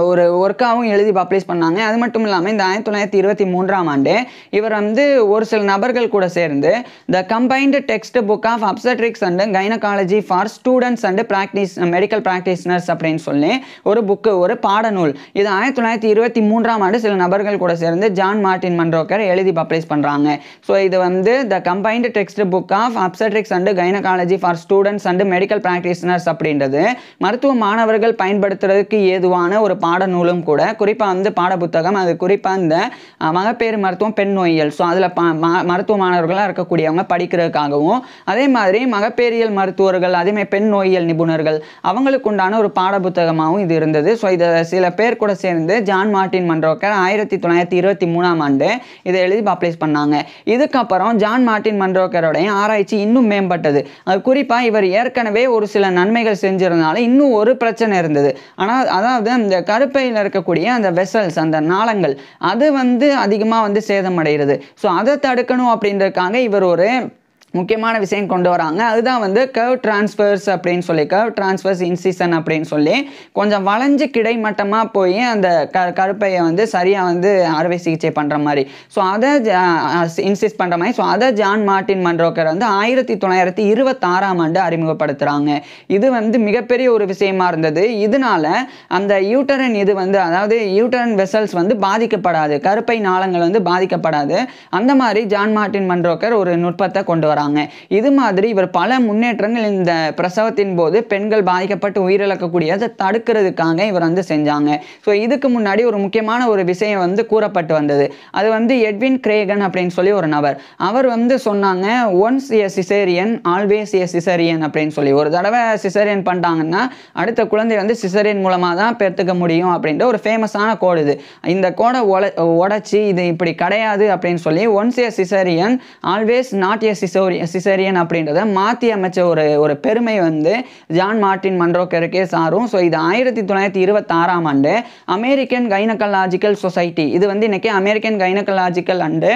ஒரு ஒர்க்காகவும் எழுதி பப்ளிஷ் பண்ணாங்க அது மட்டும் இல்லாமல் இந்த ஆயிரத்தி தொள்ளாயிரத்தி இருபத்தி மூன்றாம் ஆண்டு இவர் வந்து ஒரு சில நபர்கள் கூட சேர்ந்து the combined text book of obstetrics and gynaecology for students and practice medical practitioners அப்படின்னு சொல்லி ஒரு புக்கு ஒரு பாடநூல் இது ஆயிரத்தி தொள்ளாயிரத்தி இருபத்தி மூன்றாம் ஆண்டு சில நபர்கள் கூட சேர்ந்து ஜான் மார்டின் மண்டோக்கர் எழுதி பப்ளிஷ் பண்ணுறாங்க ஸோ இது வந்து the combined text book of obstetrics and gynaecology for students and medical practitioners அப்படின்றது மருத்துவ மாணவர்கள் பயன்படுத்துறதுக்கு ஏதுவான ஒரு பாடநூலும் கூட குறிப்பாக வந்து பாட புத்தகம் அது குறிப்பாக இந்த மகப்பேறு மருத்துவம் பெண் நோயியல் ஸோ அதில் பா மருத்துவ மாணவர்களாக இருக்கக்கூடியவங்க படிக்கிறதுக்காகவும் அதே மாதிரி மகப்பேரியல் மருத்துவர்கள் அதேமாதிரி பெண் நோயியல் நிபுணர்கள் அவங்களுக்கு உண்டான ஒரு பாட புத்தகமாகவும் இது இருந்தது ஸோ இதை சில பேர் கூட சேர்ந்து ஜான் மார்ட்டின் மன்றோக்கர் ஆயிரத்தி தொள்ளாயிரத்தி இருபத்தி மூணாம் ஆண்டு இதை எழுதி பப்ளிஷ் பண்ணாங்க இதுக்கப்புறம் ஜான் மார்ட்டின் மன்றோக்கரோடைய ஆராய்ச்சி இன்னும் மேம்பட்டது அது குறிப்பாக இவர் ஏற்கனவே ஒரு சில நன்மைகள் செஞ்சிருந்தாலும் இன்னும் ஒரு பிரச்சனை இருந்தது ஆனால் அதாவது இந்த கருப்பையில் இருக்கக்கூடிய அந்த வெசல்ஸ் அந்த நாளங்கள் அது வந்து அதிகமாக வந்து சேதமடைகிறது ஸோ அதை தடுக்கணும் அப்படின்றதுக்காக இவர் ஒரு முக்கியமான விஷயம் கொண்டு வராங்க அதுதான் வந்து கர்வ் டிரான்ஸ்ஃபர்ஸ் அப்படின்னு சொல்லி கர்வ் டிரான்ஸ்ஃபர்ஸ் இன்சிசன் அப்படின்னு சொல்லி கொஞ்சம் வளைஞ்சு கிடைமட்டமாக போய் அந்த க கருப்பையை வந்து சரியாக வந்து அறுவை சிகிச்சை பண்ணுற மாதிரி ஸோ அதை இன்சிஸ் பண்ணுற மாதிரி ஸோ அதை ஜான் மார்ட்டின் மன்றோக்கர் வந்து ஆயிரத்தி தொள்ளாயிரத்தி இருபத்தாறாம் ஆண்டு அறிமுகப்படுத்துகிறாங்க இது வந்து மிகப்பெரிய ஒரு விஷயமா இருந்தது இதனால அந்த யூட்டரன் இது வந்து அதாவது யூட்டரன் வெசல்ஸ் வந்து பாதிக்கப்படாது கருப்பை நாளங்கள் வந்து பாதிக்கப்படாது அந்த மாதிரி ஜான் மார்ட்டின் மன்றோக்கர் ஒரு நுட்பத்தை கொண்டு வர வராங்க இது மாதிரி இவர் பல முன்னேற்றங்கள் இந்த பிரசவத்தின் போது பெண்கள் பாதிக்கப்பட்டு உயிரிழக்கக்கூடிய அதை தடுக்கிறதுக்காக இவர் வந்து செஞ்சாங்க ஸோ இதுக்கு முன்னாடி ஒரு முக்கியமான ஒரு விஷயம் வந்து கூறப்பட்டு வந்தது அது வந்து எட்வின் கிரேகன் அப்படின்னு சொல்லி ஒரு நபர் அவர் வந்து சொன்னாங்க once a caesarean always a caesarean அப்படின்னு சொல்லி ஒரு தடவை சிசேரியன் பண்ணிட்டாங்கன்னா அடுத்த குழந்தை வந்து சிசேரியன் மூலமாக தான் பெற்றுக்க முடியும் அப்படின்ற ஒரு ஃபேமஸான கோடு இது இந்த கோடை உடை உடச்சி இது இப்படி கிடையாது அப்படின்னு சொல்லி once a caesarean always not a ceso caesarean caesarean அப்படின்றத மாற்றி அமைச்ச ஒரு ஒரு பெருமை வந்து ஜான் மார்டின் மன்றோக்கருக்கே சாரும் ஸோ இது ஆயிரத்தி தொள்ளாயிரத்தி இருபத்தாறாம் ஆண்டு அமெரிக்கன் கைனகலாஜிக்கல் சொசைட்டி இது வந்து இன்றைக்கி American gynaecological and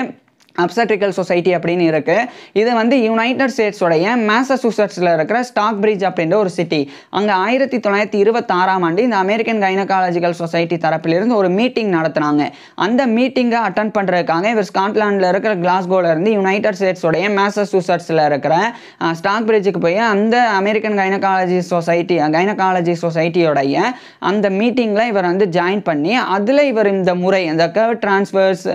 obstetrical society அப்படின்னு இருக்குது இது வந்து யுனைடெட் ஸ்டேட்ஸோடைய மேசசூசட்ஸில் இருக்கிற ஸ்டாக் பிரிட்ஜ் அப்படின்ற ஒரு சிட்டி அங்கே ஆயிரத்தி தொள்ளாயிரத்தி இருபத்தாறாம் ஆண்டு இந்த அமெரிக்கன் கைனகாலஜிக்கல் சொசைட்டி தரப்பிலிருந்து ஒரு மீட்டிங் நடத்தினாங்க அந்த மீட்டிங்கை அட்டன் பண்ணுறதுக்காக இவர் ஸ்காட்லாண்டில் இருக்கிற இருந்து யுனைடெட் ஸ்டேட்ஸோடைய மேசசூசட்ஸில் இருக்கிற ஸ்டாக் பிரிட்ஜுக்கு போய் அந்த அமெரிக்கன் கைனகாலஜி சொசைட்டி கைனகாலஜி சொசைட்டியோடைய அந்த மீட்டிங்கில் இவர் வந்து ஜாயின் பண்ணி அதில் இவர் இந்த முறை இந்த curve transverse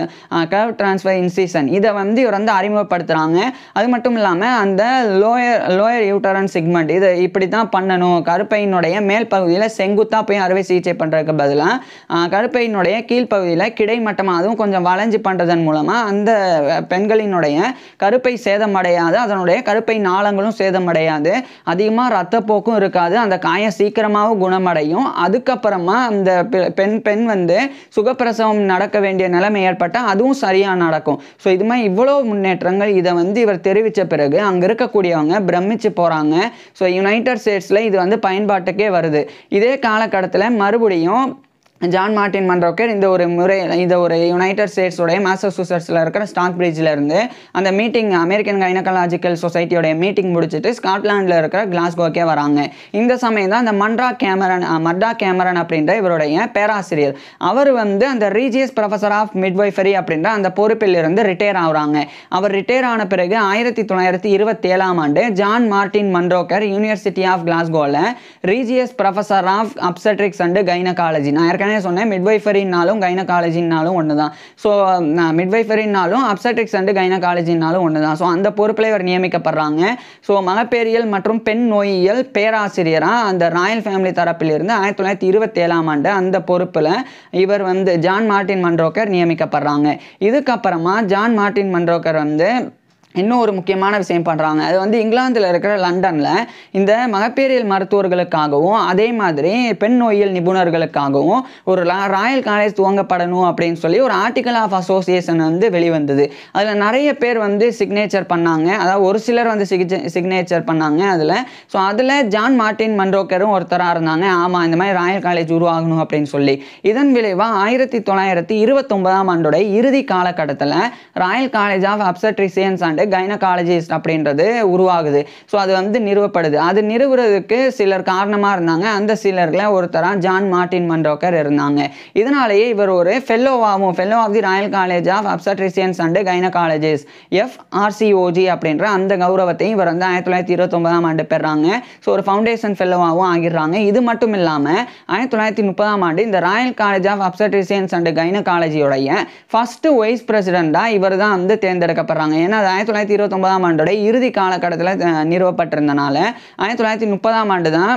curve transverse incision ஹார்மோன் இதை வந்து இவர் வந்து அறிமுகப்படுத்துகிறாங்க அது மட்டும் இல்லாமல் அந்த லோயர் லோயர் யூட்டரன் சிக்மெண்ட் இதை இப்படி தான் பண்ணணும் கருப்பையினுடைய மேல் பகுதியில் செங்குத்தாக போய் அறுவை சிகிச்சை பண்ணுறதுக்கு பதிலாக கருப்பையினுடைய கீழ்ப்பகுதியில் கிடைமட்டமாக அதுவும் கொஞ்சம் வளைஞ்சு பண்ணுறதன் மூலமாக அந்த பெண்களினுடைய கருப்பை சேதமடையாது அதனுடைய கருப்பை நாளங்களும் சேதமடையாது அதிகமாக ரத்தப்போக்கும் இருக்காது அந்த காயம் சீக்கிரமாகவும் குணமடையும் அதுக்கப்புறமா அந்த பெண் பெண் வந்து சுகப்பிரசவம் நடக்க வேண்டிய நிலைமை ஏற்பட்டால் அதுவும் சரியாக நடக்கும் ஸோ இது மாதிரி இவ்வளோ முன்னேற்றங்கள் இதை வந்து இவர் தெரிவித்த பிறகு அங்கே இருக்கக்கூடியவங்க பிரமிச்சு போகிறாங்க ஸோ யுனைடெட் ஸ்டேட்ஸில் இது வந்து பயன்பாட்டுக்கே வருது இதே காலகட்டத்தில் மறுபடியும் ஜான் மார்ட்டின் மண்டோக்கர் இந்த ஒரு முறை இந்த ஒரு யுனைடெட் ஸ்டேட்ஸோடைய மேசசூசட்ஸில் இருக்கிற ஸ்டாக் இருந்து அந்த மீட்டிங் அமெரிக்கன் கைனகாலாஜிக்கல் சொசைட்டியோடைய மீட்டிங் முடிச்சுட்டு ஸ்காட்லாண்டில் இருக்கிற கிளாஸ்கோக்கே வராங்க இந்த சமயம் தான் அந்த மண்ட்ரா கேமரன் மட்ரா கேமரன் அப்படின்ற இவருடைய பேராசிரியர் அவர் வந்து அந்த ரீஜியஸ் ப்ரொஃபஸர் ஆஃப் மிட்வைஃபரி அப்படின்ற அந்த பொறுப்பில் இருந்து ரிட்டையர் ஆகுறாங்க அவர் ரிட்டையர் ஆன பிறகு ஆயிரத்தி தொள்ளாயிரத்தி இருபத்தி ஏழாம் ஆண்டு John Martin Munro Kerr university of கிளாஸ்கோவில் regius professor of obstetrics and gynaecology நான் ஏற்கனவே சொன்னேன் மிட்வைஃபரின்னாலும் கைனகாலஜின்னாலும் ஒன்று தான் ஸோ மிட்வைஃபரின்னாலும் அப்சட்டிக்ஸ் அண்டு கைனகாலஜின்னாலும் ஒன்று தான் ஸோ அந்த பொறுப்பில் இவர் நியமிக்கப்படுறாங்க ஸோ மகப்பேரியல் மற்றும் பெண் நோயியல் பேராசிரியராக அந்த ராயல் ஃபேமிலி தரப்பிலிருந்து ஆயிரத்தி தொள்ளாயிரத்தி இருபத்தேழாம் ஆண்டு அந்த பொறுப்பில் இவர் வந்து ஜான் மார்ட்டின் மன்ரோக்கர் நியமிக்கப்படுறாங்க இதுக்கப்புறமா ஜான் மார்ட்டின் மன்ரோக்கர் வந்து இன்னும் ஒரு முக்கியமான விஷயம் பண்ணுறாங்க அது வந்து இங்கிலாந்தில் இருக்கிற லண்டனில் இந்த மகப்பேரியல் மருத்துவர்களுக்காகவும் அதே மாதிரி பெண் நோயியல் நிபுணர்களுக்காகவும் ஒரு ராயல் காலேஜ் துவங்கப்படணும் அப்படின்னு சொல்லி ஒரு ஆர்டிக்கல் ஆஃப் அசோசியேஷன் வந்து வெளிவந்தது அதில் நிறைய பேர் வந்து சிக்னேச்சர் பண்ணாங்க அதாவது ஒரு சிலர் வந்து சிகிச்சை சிக்னேச்சர் பண்ணாங்க அதில் ஸோ அதில் ஜான் மார்டின் மன்ரோக்கரும் ஒருத்தராக இருந்தாங்க ஆமாம் இந்த மாதிரி ராயல் காலேஜ் உருவாகணும் அப்படின்னு சொல்லி இதன் விளைவாக ஆயிரத்தி தொள்ளாயிரத்தி இருபத்தொன்பதாம் ஆண்டோட இறுதி காலகட்டத்தில் royal college of obstetricians and gynaecologist அப்படின்றது உருவாகுது ஸோ அது வந்து நிறுவப்படுது அது நிறுவுறதுக்கு சிலர் காரணமாக இருந்தாங்க அந்த சிலரில் ஒருத்தராக ஜான் மார்டின் மண்டோக்கர் இருந்தாங்க இதனாலேயே இவர் ஒரு ஃபெல்லோவாகவும் fellow of the royal college of obstetricians and gynaecologists F RCOG அப்படின்ற அந்த கௌரவத்தையும் இவர் வந்து ஆயிரத்தி தொள்ளாயிரத்தி ஒன்பதாம் ஆண்டு பெறாங்க ஸோ ஒரு ஃபவுண்டேஷன் ஃபெல்லோவாகவும் ஆகிடுறாங்க இது மட்டும் இல்லாமல் ஆயிரத்தி தொள்ளாயிரத்தி முப்பதாம் ஆண்டு இந்த royal college of obstetricians and கைனகாலஜியோடைய ஃபஸ்ட்டு வைஸ் பிரசிடெண்ட்டாக இவர் தான் வந்து தேர்ந்தெடுக்கப்படுறாங்க ஏன்னா அது ஆயிரத்தி தொள்ளாயிரத்தி இருபத்தொன்பதாம் ஆண்டோட இறுதி காலகட்டத்தில் நிறுவப்பட்டிருந்தனால ஆயிரத்தி தொள்ளாயிரத்தி முப்பதாம் ஆண்டு தான்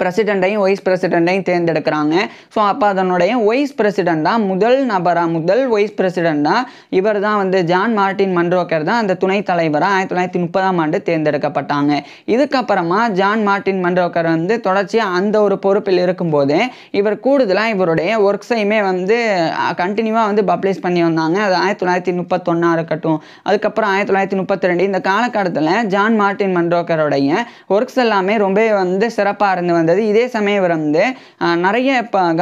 பிரசிடெண்ட்டையும் வைஸ் பிரசிடெண்ட்டையும் தேர்ந்தெடுக்கிறாங்க ஸோ அப்போ அதனுடைய வைஸ் பிரசிடெண்டாக முதல் நபராக முதல் வைஸ் பிரசிடெண்டாக இவர் தான் வந்து ஜான் மார்டின் மன்ரோக்கர் தான் அந்த துணைத் தலைவராக ஆயிரத்தி தொள்ளாயிரத்தி முப்பதாம் ஆண்டு தேர்ந்தெடுக்கப்பட்டாங்க இதுக்கப்புறமா ஜான் மார்டின் மன்ரோக்கர் வந்து தொடர்ச்சியாக அந்த ஒரு பொறுப்பில் இருக்கும்போதே இவர் கூடுதலாக இவருடைய ஒர்க்ஸையுமே வந்து கண்டினியூவாக வந்து பப்ளிஷ் பண்ணி வந்தாங்க அது ஆயிரத்தி தொள்ளாயிரத்தி முப்பத்தொன்னாக இருக்கட்டும் அதுக்கப்புறம் ஆயிரத்தி தொள்ளாயிரத்தி முப்பத்தி ரெண்டு இந்த காலகட்டத்தில் ஜான் மார்டின் மன்ரோக்கருடைய ஒர்க்ஸ் எல்லாமே ரொம்பவே வந்து சிறப்பாக இருந்து வந்தது இதே சமயம் வந்து நிறைய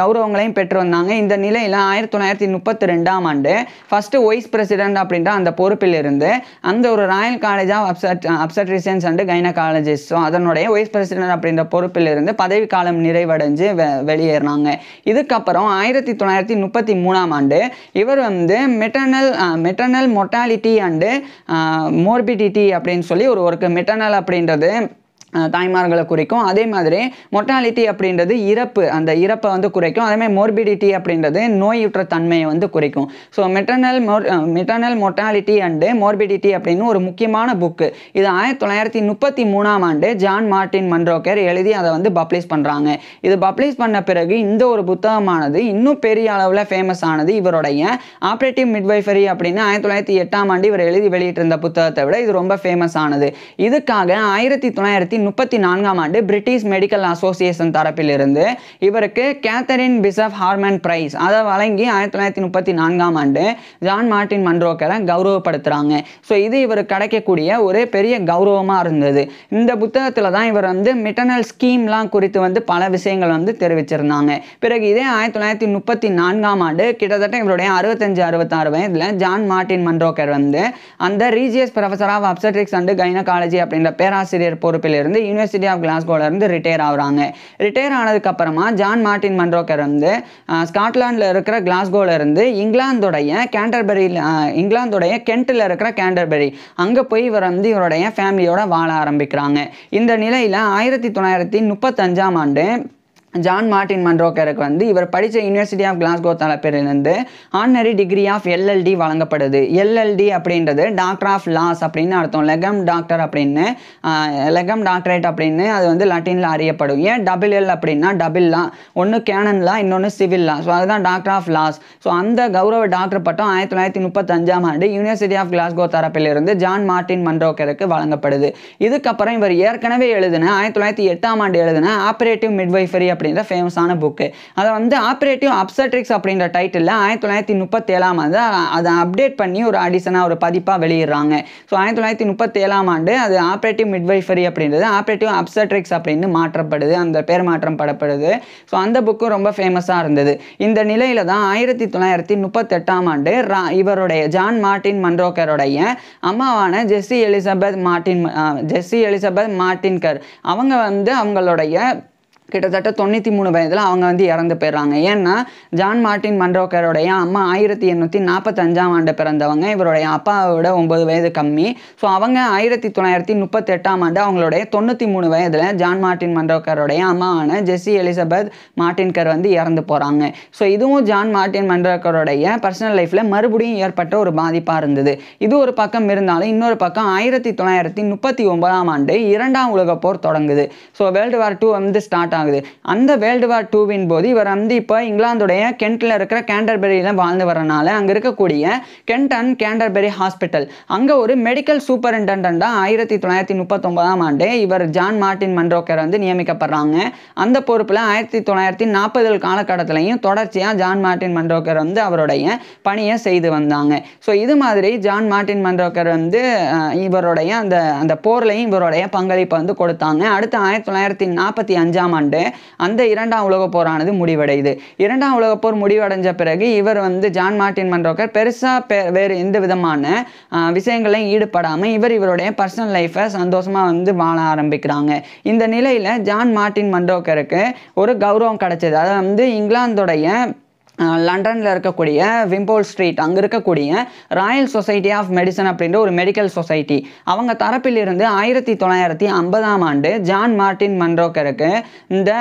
கௌரவங்களையும் பெற்று வந்தாங்க இந்த நிலையில் ஆயிரத்தி தொள்ளாயிரத்தி முப்பத்தி ரெண்டாம் ஆண்டு ஃபஸ்ட்டு வைஸ் பிரசிடென்ட் அப்படின்ற அந்த பொறுப்பில் இருந்து அந்த ஒரு royal college of obst obstetricians and கைனகாலஜிஸ்டும் அதனுடைய வைஸ் பிரசிடென்ட் அப்படின்ற பொறுப்பில் இருந்து பதவி காலம் நிறைவடைஞ்சு வெ வெளியேறினாங்க இதுக்கப்புறம் ஆயிரத்தி தொள்ளாயிரத்தி முப்பத்தி மூணாம் ஆண்டு இவர் வந்து maternal maternal mortality and morbidity அப்படின்னு சொல்லி ஒரு ஒர்க்கு மெட்டர்னல் அப்படின்றது தாய்மார்களை குறிக்கும் அதே மாதிரி மொட்டாலிட்டி அப்படின்றது இறப்பு அந்த இறப்பை வந்து குறைக்கும் மாதிரி மோர்பிடிட்டி அப்படின்றது நோயுற்ற தன்மையை வந்து குறைக்கும் so maternal more maternal mortality and morbidity அப்படின்னு ஒரு முக்கியமான புக்கு இது ஆயிரத்தி தொள்ளாயிரத்தி முப்பத்தி மூணாம் ஆண்டு ஜான் மார்டின் மன்ரோக்கர் எழுதி அதை வந்து பப்ளிஷ் பண்ணுறாங்க இது பப்ளிஷ் பண்ண பிறகு இந்த ஒரு புத்தகமானது இன்னும் பெரிய அளவில் ஃபேமஸ் ஆனது இவருடைய ஆப்ரேட்டிவ் மிட்வைஃபரி அப்படின்னு ஆயிரத்தி தொள்ளாயிரத்தி எட்டாம் ஆண்டு இவர் எழுதி வெளியிட்டிருந்த புத்தகத்தை விட இது ரொம்ப ஃபேமஸ் ஆனது இதுக்காக ஆயிரத்தி தொள்ளாயிரத்தி முப்பத்தி நான்காம் ஆண்டு பிரிட்டிஷ் மெடிக்கல் அசோசியேஷன் தரப்பிலிருந்து இவருக்கு கேத்தரின் பிசப் ஹார்மன் பிரைஸ் அதை வழங்கி ஆயிரத்தி தொள்ளாயிரத்தி முப்பத்தி நான்காம் ஆண்டு ஜான் மார்டின் மன்ரோக்கரை கௌரவப்படுத்துகிறாங்க ஸோ இது இவர் கிடைக்கக்கூடிய ஒரு பெரிய கௌரவமாக இருந்தது இந்த புத்தகத்தில் தான் இவர் வந்து மிட்டனல் ஸ்கீம்லாம் குறித்து வந்து பல விஷயங்கள் வந்து தெரிவிச்சிருந்தாங்க பிறகு இதே ஆயிரத்தி தொள்ளாயிரத்தி முப்பத்தி நான்காம் ஆண்டு கிட்டத்தட்ட இவருடைய அறுபத்தஞ்சு அறுபத்தாறு வயதில் ஜான் மார்டின் மன்ரோக்கர் வந்து அந்த regius professor of obstetrics and gynaecology அப்படின்ற பேராசிரியர் பொறுப்பில் இருந்து யூனிவர்சிட்டி ஆஃப் இருந்து ரிட்டையர் ஆகுறாங்க ரிட்டையர் ஆனதுக்கப்புறமா ஜான் மார்டின் மன்ரோக்கர் வந்து ஸ்காட்லாண்டில் இருக்கிற இருந்து இங்கிலாந்துடைய கேண்டர்பரியில் இங்கிலாந்துடைய கென்ட்டில் இருக்கிற கேண்டர்பரி அங்கே போய் இவர் வந்து இவருடைய ஃபேமிலியோட வாழ ஆரம்பிக்கிறாங்க இந்த நிலையில் ஆயிரத்தி தொள்ளாயிரத்தி முப்பத்தஞ்சாம் ஆண்டு ஜான் மார்டின் மன்ரோக்கருக்கு வந்து இவர் படித்த யூனிவர்சிட்டி ஆஃப் கிளாஸ்கோ தலைப்பிலிருந்து ஆனரி டிகிரி ஆஃப் எல்எல்டி வழங்கப்படுது எல்எல்டி அப்படின்றது டாக்டர் ஆஃப் லாஸ் அப்படின்னு அர்த்தம் லெகம் டாக்டர் அப்படின்னு லெகம் டாக்டரேட் அப்படின்னு அது வந்து லட்டினில் அறியப்படும் ஏன் டபுள் எல் அப்படின்னா டபுள் லா ஒன்று கேனன் லா இன்னொன்று சிவில் லா ஸோ அதுதான் டாக்டர் ஆஃப் லாஸ் ஸோ அந்த கௌரவ டாக்டர் பட்டம் ஆயிரத்தி தொள்ளாயிரத்தி முப்பத்தஞ்சாம் ஆண்டு யூனிவர்சிட்டி ஆஃப் கிளாஸ்கோ தரப்பிலிருந்து ஜான் மார்டின் மன்ரோக்கருக்கு வழங்கப்படுது இதுக்கப்புறம் இவர் ஏற்கனவே எழுதின ஆயிரத்தி தொள்ளாயிரத்தி எட்டாம் ஆண்டு எழுதின ஆப்ரேட்டிவ் மிட்வைஃபரி அப்படி அப்படின்ற ஃபேமஸான புக்கு அதை வந்து ஆப்ரேட்டிவ் அப்சட்ரிக்ஸ் அப்படின்ற டைட்டிலில் ஆயிரத்தி தொள்ளாயிரத்தி முப்பத்தேழாம் ஆண்டு அதை அப்டேட் பண்ணி ஒரு அடிஷனாக ஒரு பதிப்பாக வெளியிடுறாங்க ஸோ ஆயிரத்தி தொள்ளாயிரத்தி முப்பத்தேழாம் ஆண்டு அது ஆப்ரேட்டிவ் மிட்வைஃபரி அப்படின்றது ஆப்ரேட்டிவ் அப்சட்ரிக்ஸ் அப்படின்னு மாற்றப்படுது அந்த பேர் மாற்றம் படப்படுது ஸோ அந்த புக்கும் ரொம்ப ஃபேமஸாக இருந்தது இந்த நிலையில் தான் ஆயிரத்தி தொள்ளாயிரத்தி முப்பத்தெட்டாம் ஆண்டு இவருடைய ஜான் மார்ட்டின் மன்ரோக்கருடைய அம்மாவான Jessie Elizabeth Martin Jessie Elizabeth Martin Kerr அவங்க வந்து அவங்களுடைய கிட்டத்தட்ட தொண்ணூற்றி மூணு வயதில் அவங்க வந்து இறந்து போயிடுறாங்க ஏன்னா ஜான் மார்ட்டின் மன்றோக்கருடைய அம்மா ஆயிரத்தி எண்ணூற்றி நாற்பத்தஞ்சாம் ஆண்டு பிறந்தவங்க இவருடைய அப்பாவோட ஒம்பது வயது கம்மி ஸோ அவங்க ஆயிரத்தி தொள்ளாயிரத்தி முப்பத்தெட்டாம் ஆண்டு அவங்களுடைய தொண்ணூற்றி மூணு வயதில் ஜான் மார்ட்டின் மன்றோக்கருடைய அம்மாவான ஜெஸ்ஸி எலிசபெத் மார்ட்டின்கர் வந்து இறந்து போகிறாங்க ஸோ இதுவும் ஜான் மார்ட்டின் மன்றோக்கருடைய பர்சனல் லைஃப்பில் மறுபடியும் ஏற்பட்ட ஒரு பாதிப்பாக இருந்தது இது ஒரு பக்கம் இருந்தாலும் இன்னொரு பக்கம் ஆயிரத்தி தொள்ளாயிரத்தி முப்பத்தி ஒன்பதாம் ஆண்டு இரண்டாம் உலக போர் தொடங்குது ஸோ வேர்ல்டு வார் டூ வந்து ஸ்டார்ட் ஆகுது அந்த வேர்ல்டு வார் டூவின் போது இவர் வந்து இப்போ இங்கிலாந்துடைய கென்ட்டில் இருக்கிற கேண்டர்பெரியில் வாழ்ந்து வரனால அங்கே இருக்கக்கூடிய கென்டன் அண்ட் கேண்டர்பெரி ஹாஸ்பிட்டல் அங்கே ஒரு மெடிக்கல் சூப்பரிண்டெண்டாக ஆயிரத்தி தொள்ளாயிரத்தி முப்பத்தொன்பதாம் ஆண்டு இவர் ஜான் மார்ட்டின் மண்டோக்கர் வந்து நியமிக்கப்படுறாங்க அந்த பொறுப்பில் ஆயிரத்தி தொள்ளாயிரத்தி நாற்பது காலகட்டத்திலையும் தொடர்ச்சியாக ஜான் மார்ட்டின் மண்டோக்கர் வந்து அவருடைய பணியை செய்து வந்தாங்க ஸோ இது மாதிரி ஜான் மார்ட்டின் மண்டோக்கர் வந்து இவருடைய அந்த அந்த போர்லையும் இவருடைய பங்களிப்பை வந்து கொடுத்தாங்க அடுத்து ஆயிரத்தி தொள்ளாயிரத்தி நாற்பத்தி அஞ்சாம் ஆண்டு ஆண்டு அந்த இரண்டாம் உலகப் போரானது முடிவடையுது இரண்டாம் உலகப் போர் முடிவடைஞ்ச பிறகு இவர் வந்து ஜான் மார்டின் மன்றோக்கர் பெருசாக வேறு எந்த விதமான விஷயங்களையும் ஈடுபடாமல் இவர் இவருடைய பர்சனல் லைஃப்பை சந்தோஷமாக வந்து வாழ ஆரம்பிக்கிறாங்க இந்த நிலையில் ஜான் மார்டின் மண்டோக்கருக்கு ஒரு கௌரவம் கிடைச்சது அதை வந்து இங்கிலாந்துடைய லண்டனில் இருக்கக்கூடிய விம்போல் ஸ்ட்ரீட் அங்கே இருக்கக்கூடிய ராயல் சொசைட்டி ஆஃப் மெடிசன் அப்படின்ற ஒரு மெடிக்கல் சொசைட்டி அவங்க தரப்பிலிருந்து ஆயிரத்தி தொள்ளாயிரத்தி ஐம்பதாம் ஆண்டு ஜான் மார்டின் மன்ரோக்கருக்கு இந்த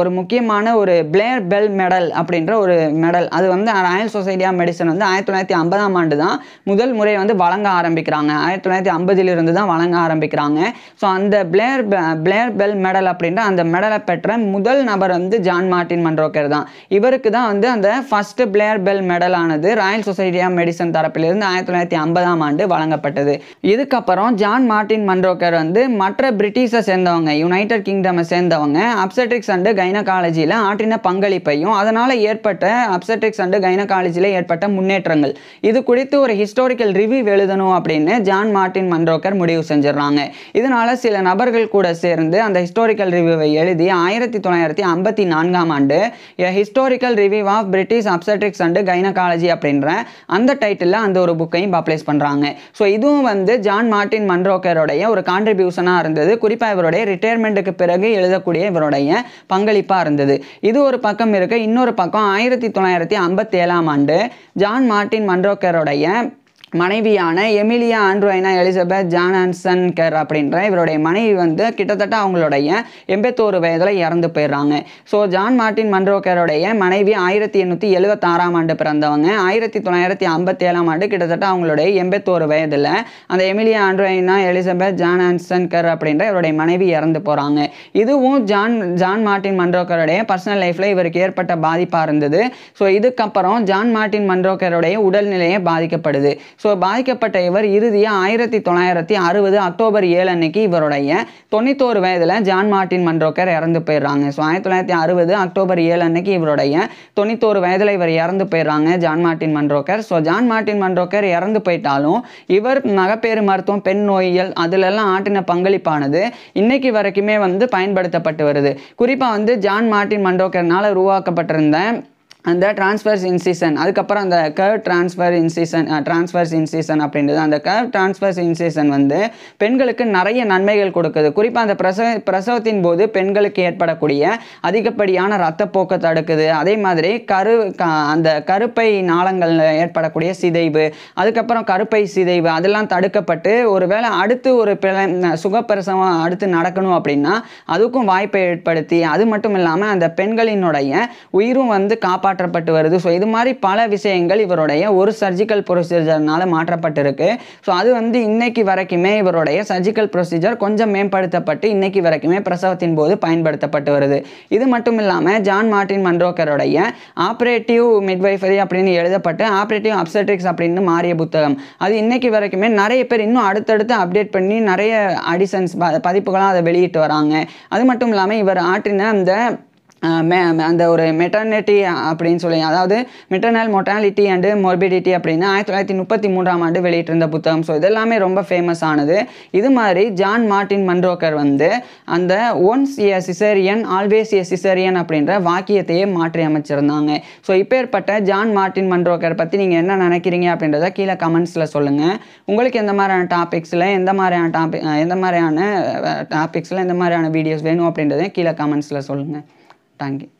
ஒரு முக்கியமான ஒரு பிளேர் பெல் மெடல் அப்படின்ற ஒரு மெடல் அது வந்து ராயல் சொசைட்டி ஆஃப் மெடிசன் வந்து ஆயிரத்தி தொள்ளாயிரத்தி ஐம்பதாம் ஆண்டு தான் முதல் முறை வந்து வழங்க ஆரம்பிக்கிறாங்க ஆயிரத்தி தொள்ளாயிரத்தி ஐம்பதிலிருந்து தான் வழங்க ஆரம்பிக்கிறாங்க ஸோ அந்த பிளேர் பிளேர் பெல் மெடல் அப்படின்ற அந்த மெடலை பெற்ற முதல் நபர் வந்து ஜான் மார்டின் மன்ரோக்கர் தான் இவருக்கு தான் வந்து அந்த ஃபர்ஸ்ட் பிளேயர் பெல் மெடல் ஆனது ராயல் சொசைட்டி ஆஃப் மெடிசன் தரப்பிலிருந்து ஆயிரத்தி தொள்ளாயிரத்தி ஐம்பதாம் ஆண்டு வழங்கப்பட்டது இதுக்கப்புறம் ஜான் மார்டின் மன்ரோக்கர் வந்து மற்ற பிரிட்டிஷை சேர்ந்தவங்க யுனைடெட் கிங்டமை சேர்ந்தவங்க அப்செட்ரிக்ஸ் அண்டு கைனகாலஜியில் ஆற்றின பங்களிப்பையும் அதனால் ஏற்பட்ட அப்செட்ரிக்ஸ் அண்டு கைனகாலஜியில் ஏற்பட்ட முன்னேற்றங்கள் இது குறித்து ஒரு ஹிஸ்டாரிக்கல் ரிவ்யூ எழுதணும் அப்படின்னு ஜான் மார்டின் மன்ரோக்கர் முடிவு செஞ்சிடறாங்க இதனால் சில நபர்கள் கூட சேர்ந்து அந்த ஹிஸ்டாரிக்கல் ரிவ்யூவை எழுதி ஆயிரத்தி தொள்ளாயிரத்தி ஐம்பத்தி நான்காம் ஆண்டு historical review of British obstetrics and gynaecology அப்படின்ற அந்த டைட்டிலில் அந்த ஒரு புக்கையும் பப்ளைஸ் பண்ணுறாங்க ஸோ இதுவும் வந்து ஜான் மார்ட்டின் மன்ரோக்கருடைய ஒரு கான்ட்ரிபியூஷனாக இருந்தது குறிப்பாக இவருடைய ரிட்டையர்மெண்ட்டுக்கு பிறகு எழுதக்கூடிய இவருடைய பங்களிப்பாக இருந்தது இது ஒரு பக்கம் இருக்குது இன்னொரு பக்கம் ஆயிரத்தி தொள்ளாயிரத்தி ஐம்பத்தி ஏழாம் ஆண்டு ஜான் மார்ட்டின் மன்ரோக்கருடைய மனைவியான எமிலியா ஆண்ட்ரோயினா எலிசபெத் ஜான் கர் அப்படின்ற இவருடைய மனைவி வந்து கிட்டத்தட்ட அவங்களுடைய எண்பத்தோரு வயதில் இறந்து போயிடுறாங்க ஸோ ஜான் மார்ட்டின் மன்ரோக்கருடைய மனைவி ஆயிரத்தி எண்ணூற்றி எழுபத்தாறாம் ஆண்டு பிறந்தவங்க ஆயிரத்தி தொள்ளாயிரத்தி ஐம்பத்தி ஏழாம் ஆண்டு கிட்டத்தட்ட அவங்களுடைய எண்பத்தோரு வயதில் அந்த Emilia ஆண்ட்ரோயினா Elizabeth John Anson Kerr அப்படின்ற இவருடைய மனைவி இறந்து போகிறாங்க இதுவும் ஜான் ஜான் மார்ட்டின் மன்ரோக்கருடைய பர்சனல் லைஃப்பில் இவருக்கு ஏற்பட்ட பாதிப்பாக இருந்தது ஸோ இதுக்கப்புறம் ஜான் மார்ட்டின் மன்ரோக்கருடைய உடல்நிலையை பாதிக்கப்படுது ஸோ பாதிக்கப்பட்ட இவர் இறுதியாக ஆயிரத்தி தொள்ளாயிரத்தி அறுபது அக்டோபர் ஏழு அன்னைக்கு இவருடைய தொண்ணூத்தோரு வயதில் ஜான் மார்ட்டின் மன்ரோக்கர் இறந்து போயிடுறாங்க ஸோ ஆயிரத்தி தொள்ளாயிரத்தி அறுபது அக்டோபர் ஏழு அன்னைக்கு இவருடைய தொண்ணூத்தோரு வயதில் இவர் இறந்து போயிடுறாங்க John Martin Munro Kerr so John Martin Munro Kerr இறந்து போயிட்டாலும் இவர் மகப்பேறு மருத்துவம் பெண் நோயியல் அதிலெல்லாம் ஆட்டின பங்களிப்பானது இன்னைக்கு வரைக்குமே வந்து பயன்படுத்தப்பட்டு வருது குறிப்பாக வந்து ஜான் மார்டின் மன்ரோக்கர்னால் உருவாக்கப்பட்டிருந்த அந்த டிரான்ஸ்ஃபர்ஸ் இன்சீசன் அதுக்கப்புறம் அந்த curve transverse incision transverse incision அப்படின்றது அந்த கர்வ் டிரான்ஸ்ஃபர்ஸ் இன்சீசன் வந்து பெண்களுக்கு நிறைய நன்மைகள் கொடுக்குது குறிப்பாக அந்த பிரசவ பிரசவத்தின் போது பெண்களுக்கு ஏற்படக்கூடிய அதிகப்படியான ரத்தப்போக்கை தடுக்குது அதே மாதிரி கரு அந்த கருப்பை நாளங்களில் ஏற்படக்கூடிய சிதைவு அதுக்கப்புறம் கருப்பை சிதைவு அதெல்லாம் தடுக்கப்பட்டு ஒருவேளை அடுத்து ஒரு பிழை சுகப்பிரசவம் அடுத்து நடக்கணும் அப்படின்னா அதுக்கும் வாய்ப்பை ஏற்படுத்தி அது மட்டும் இல்லாமல் அந்த பெண்களினுடைய உயிரும் வந்து காப்பாற்ற காப்பாற்றப்பட்டு வருது ஸோ இது மாதிரி பல விஷயங்கள் இவருடைய ஒரு சர்ஜிக்கல் ப்ரொசீஜர்னால் மாற்றப்பட்டிருக்கு ஸோ அது வந்து இன்னைக்கு வரைக்குமே இவருடைய சர்ஜிக்கல் ப்ரொசீஜர் கொஞ்சம் மேம்படுத்தப்பட்டு இன்னைக்கு வரைக்குமே பிரசவத்தின் போது பயன்படுத்தப்பட்டு வருது இது மட்டும் இல்லாமல் ஜான் மார்டின் மன்ரோக்கருடைய ஆப்ரேட்டிவ் மிட்வைஃபரி அப்படின்னு எழுதப்பட்டு ஆப்ரேட்டிவ் அப்செட்ரிக்ஸ் அப்படின்னு மாறிய புத்தகம் அது இன்றைக்கு வரைக்குமே நிறைய பேர் இன்னும் அடுத்தடுத்து அப்டேட் பண்ணி நிறைய அடிஷன்ஸ் பதிப்புகளாக அதை வெளியிட்டு வராங்க அது மட்டும் இல்லாமல் இவர் ஆற்றின அந்த மே அந்த ஒரு மெட்டர்னிட்டி அப்படின்னு சொல்லி அதாவது மெட்டர்னல் மொட்டாலிட்டி அண்டு மொர்பிடிட்டி அப்படின்னு ஆயிரத்தி தொள்ளாயிரத்தி முப்பத்தி மூன்றாம் ஆண்டு வெளியிட்டிருந்த புத்தகம் ஸோ இதெல்லாமே ரொம்ப ஃபேமஸ் ஆனது இது மாதிரி ஜான் மார்ட்டின் மன்ரோக்கர் வந்து அந்த once a caesarean always a caesarean அப்படின்ற வாக்கியத்தையே மாற்றி அமைச்சிருந்தாங்க ஸோ ஏற்பட்ட ஜான் மார்ட்டின் மன்ரோக்கர் பற்றி நீங்கள் என்ன நினைக்கிறீங்க அப்படின்றத கீழே கமெண்ட்ஸில் சொல்லுங்கள் உங்களுக்கு எந்த மாதிரியான டாபிக்ஸில் எந்த மாதிரியான டாபிக் எந்த மாதிரியான டாபிக்ஸில் எந்த மாதிரியான வீடியோஸ் வேணும் அப்படின்றதையும் கீழே கமெண்ட்ஸில் சொல்லுங்கள் danke.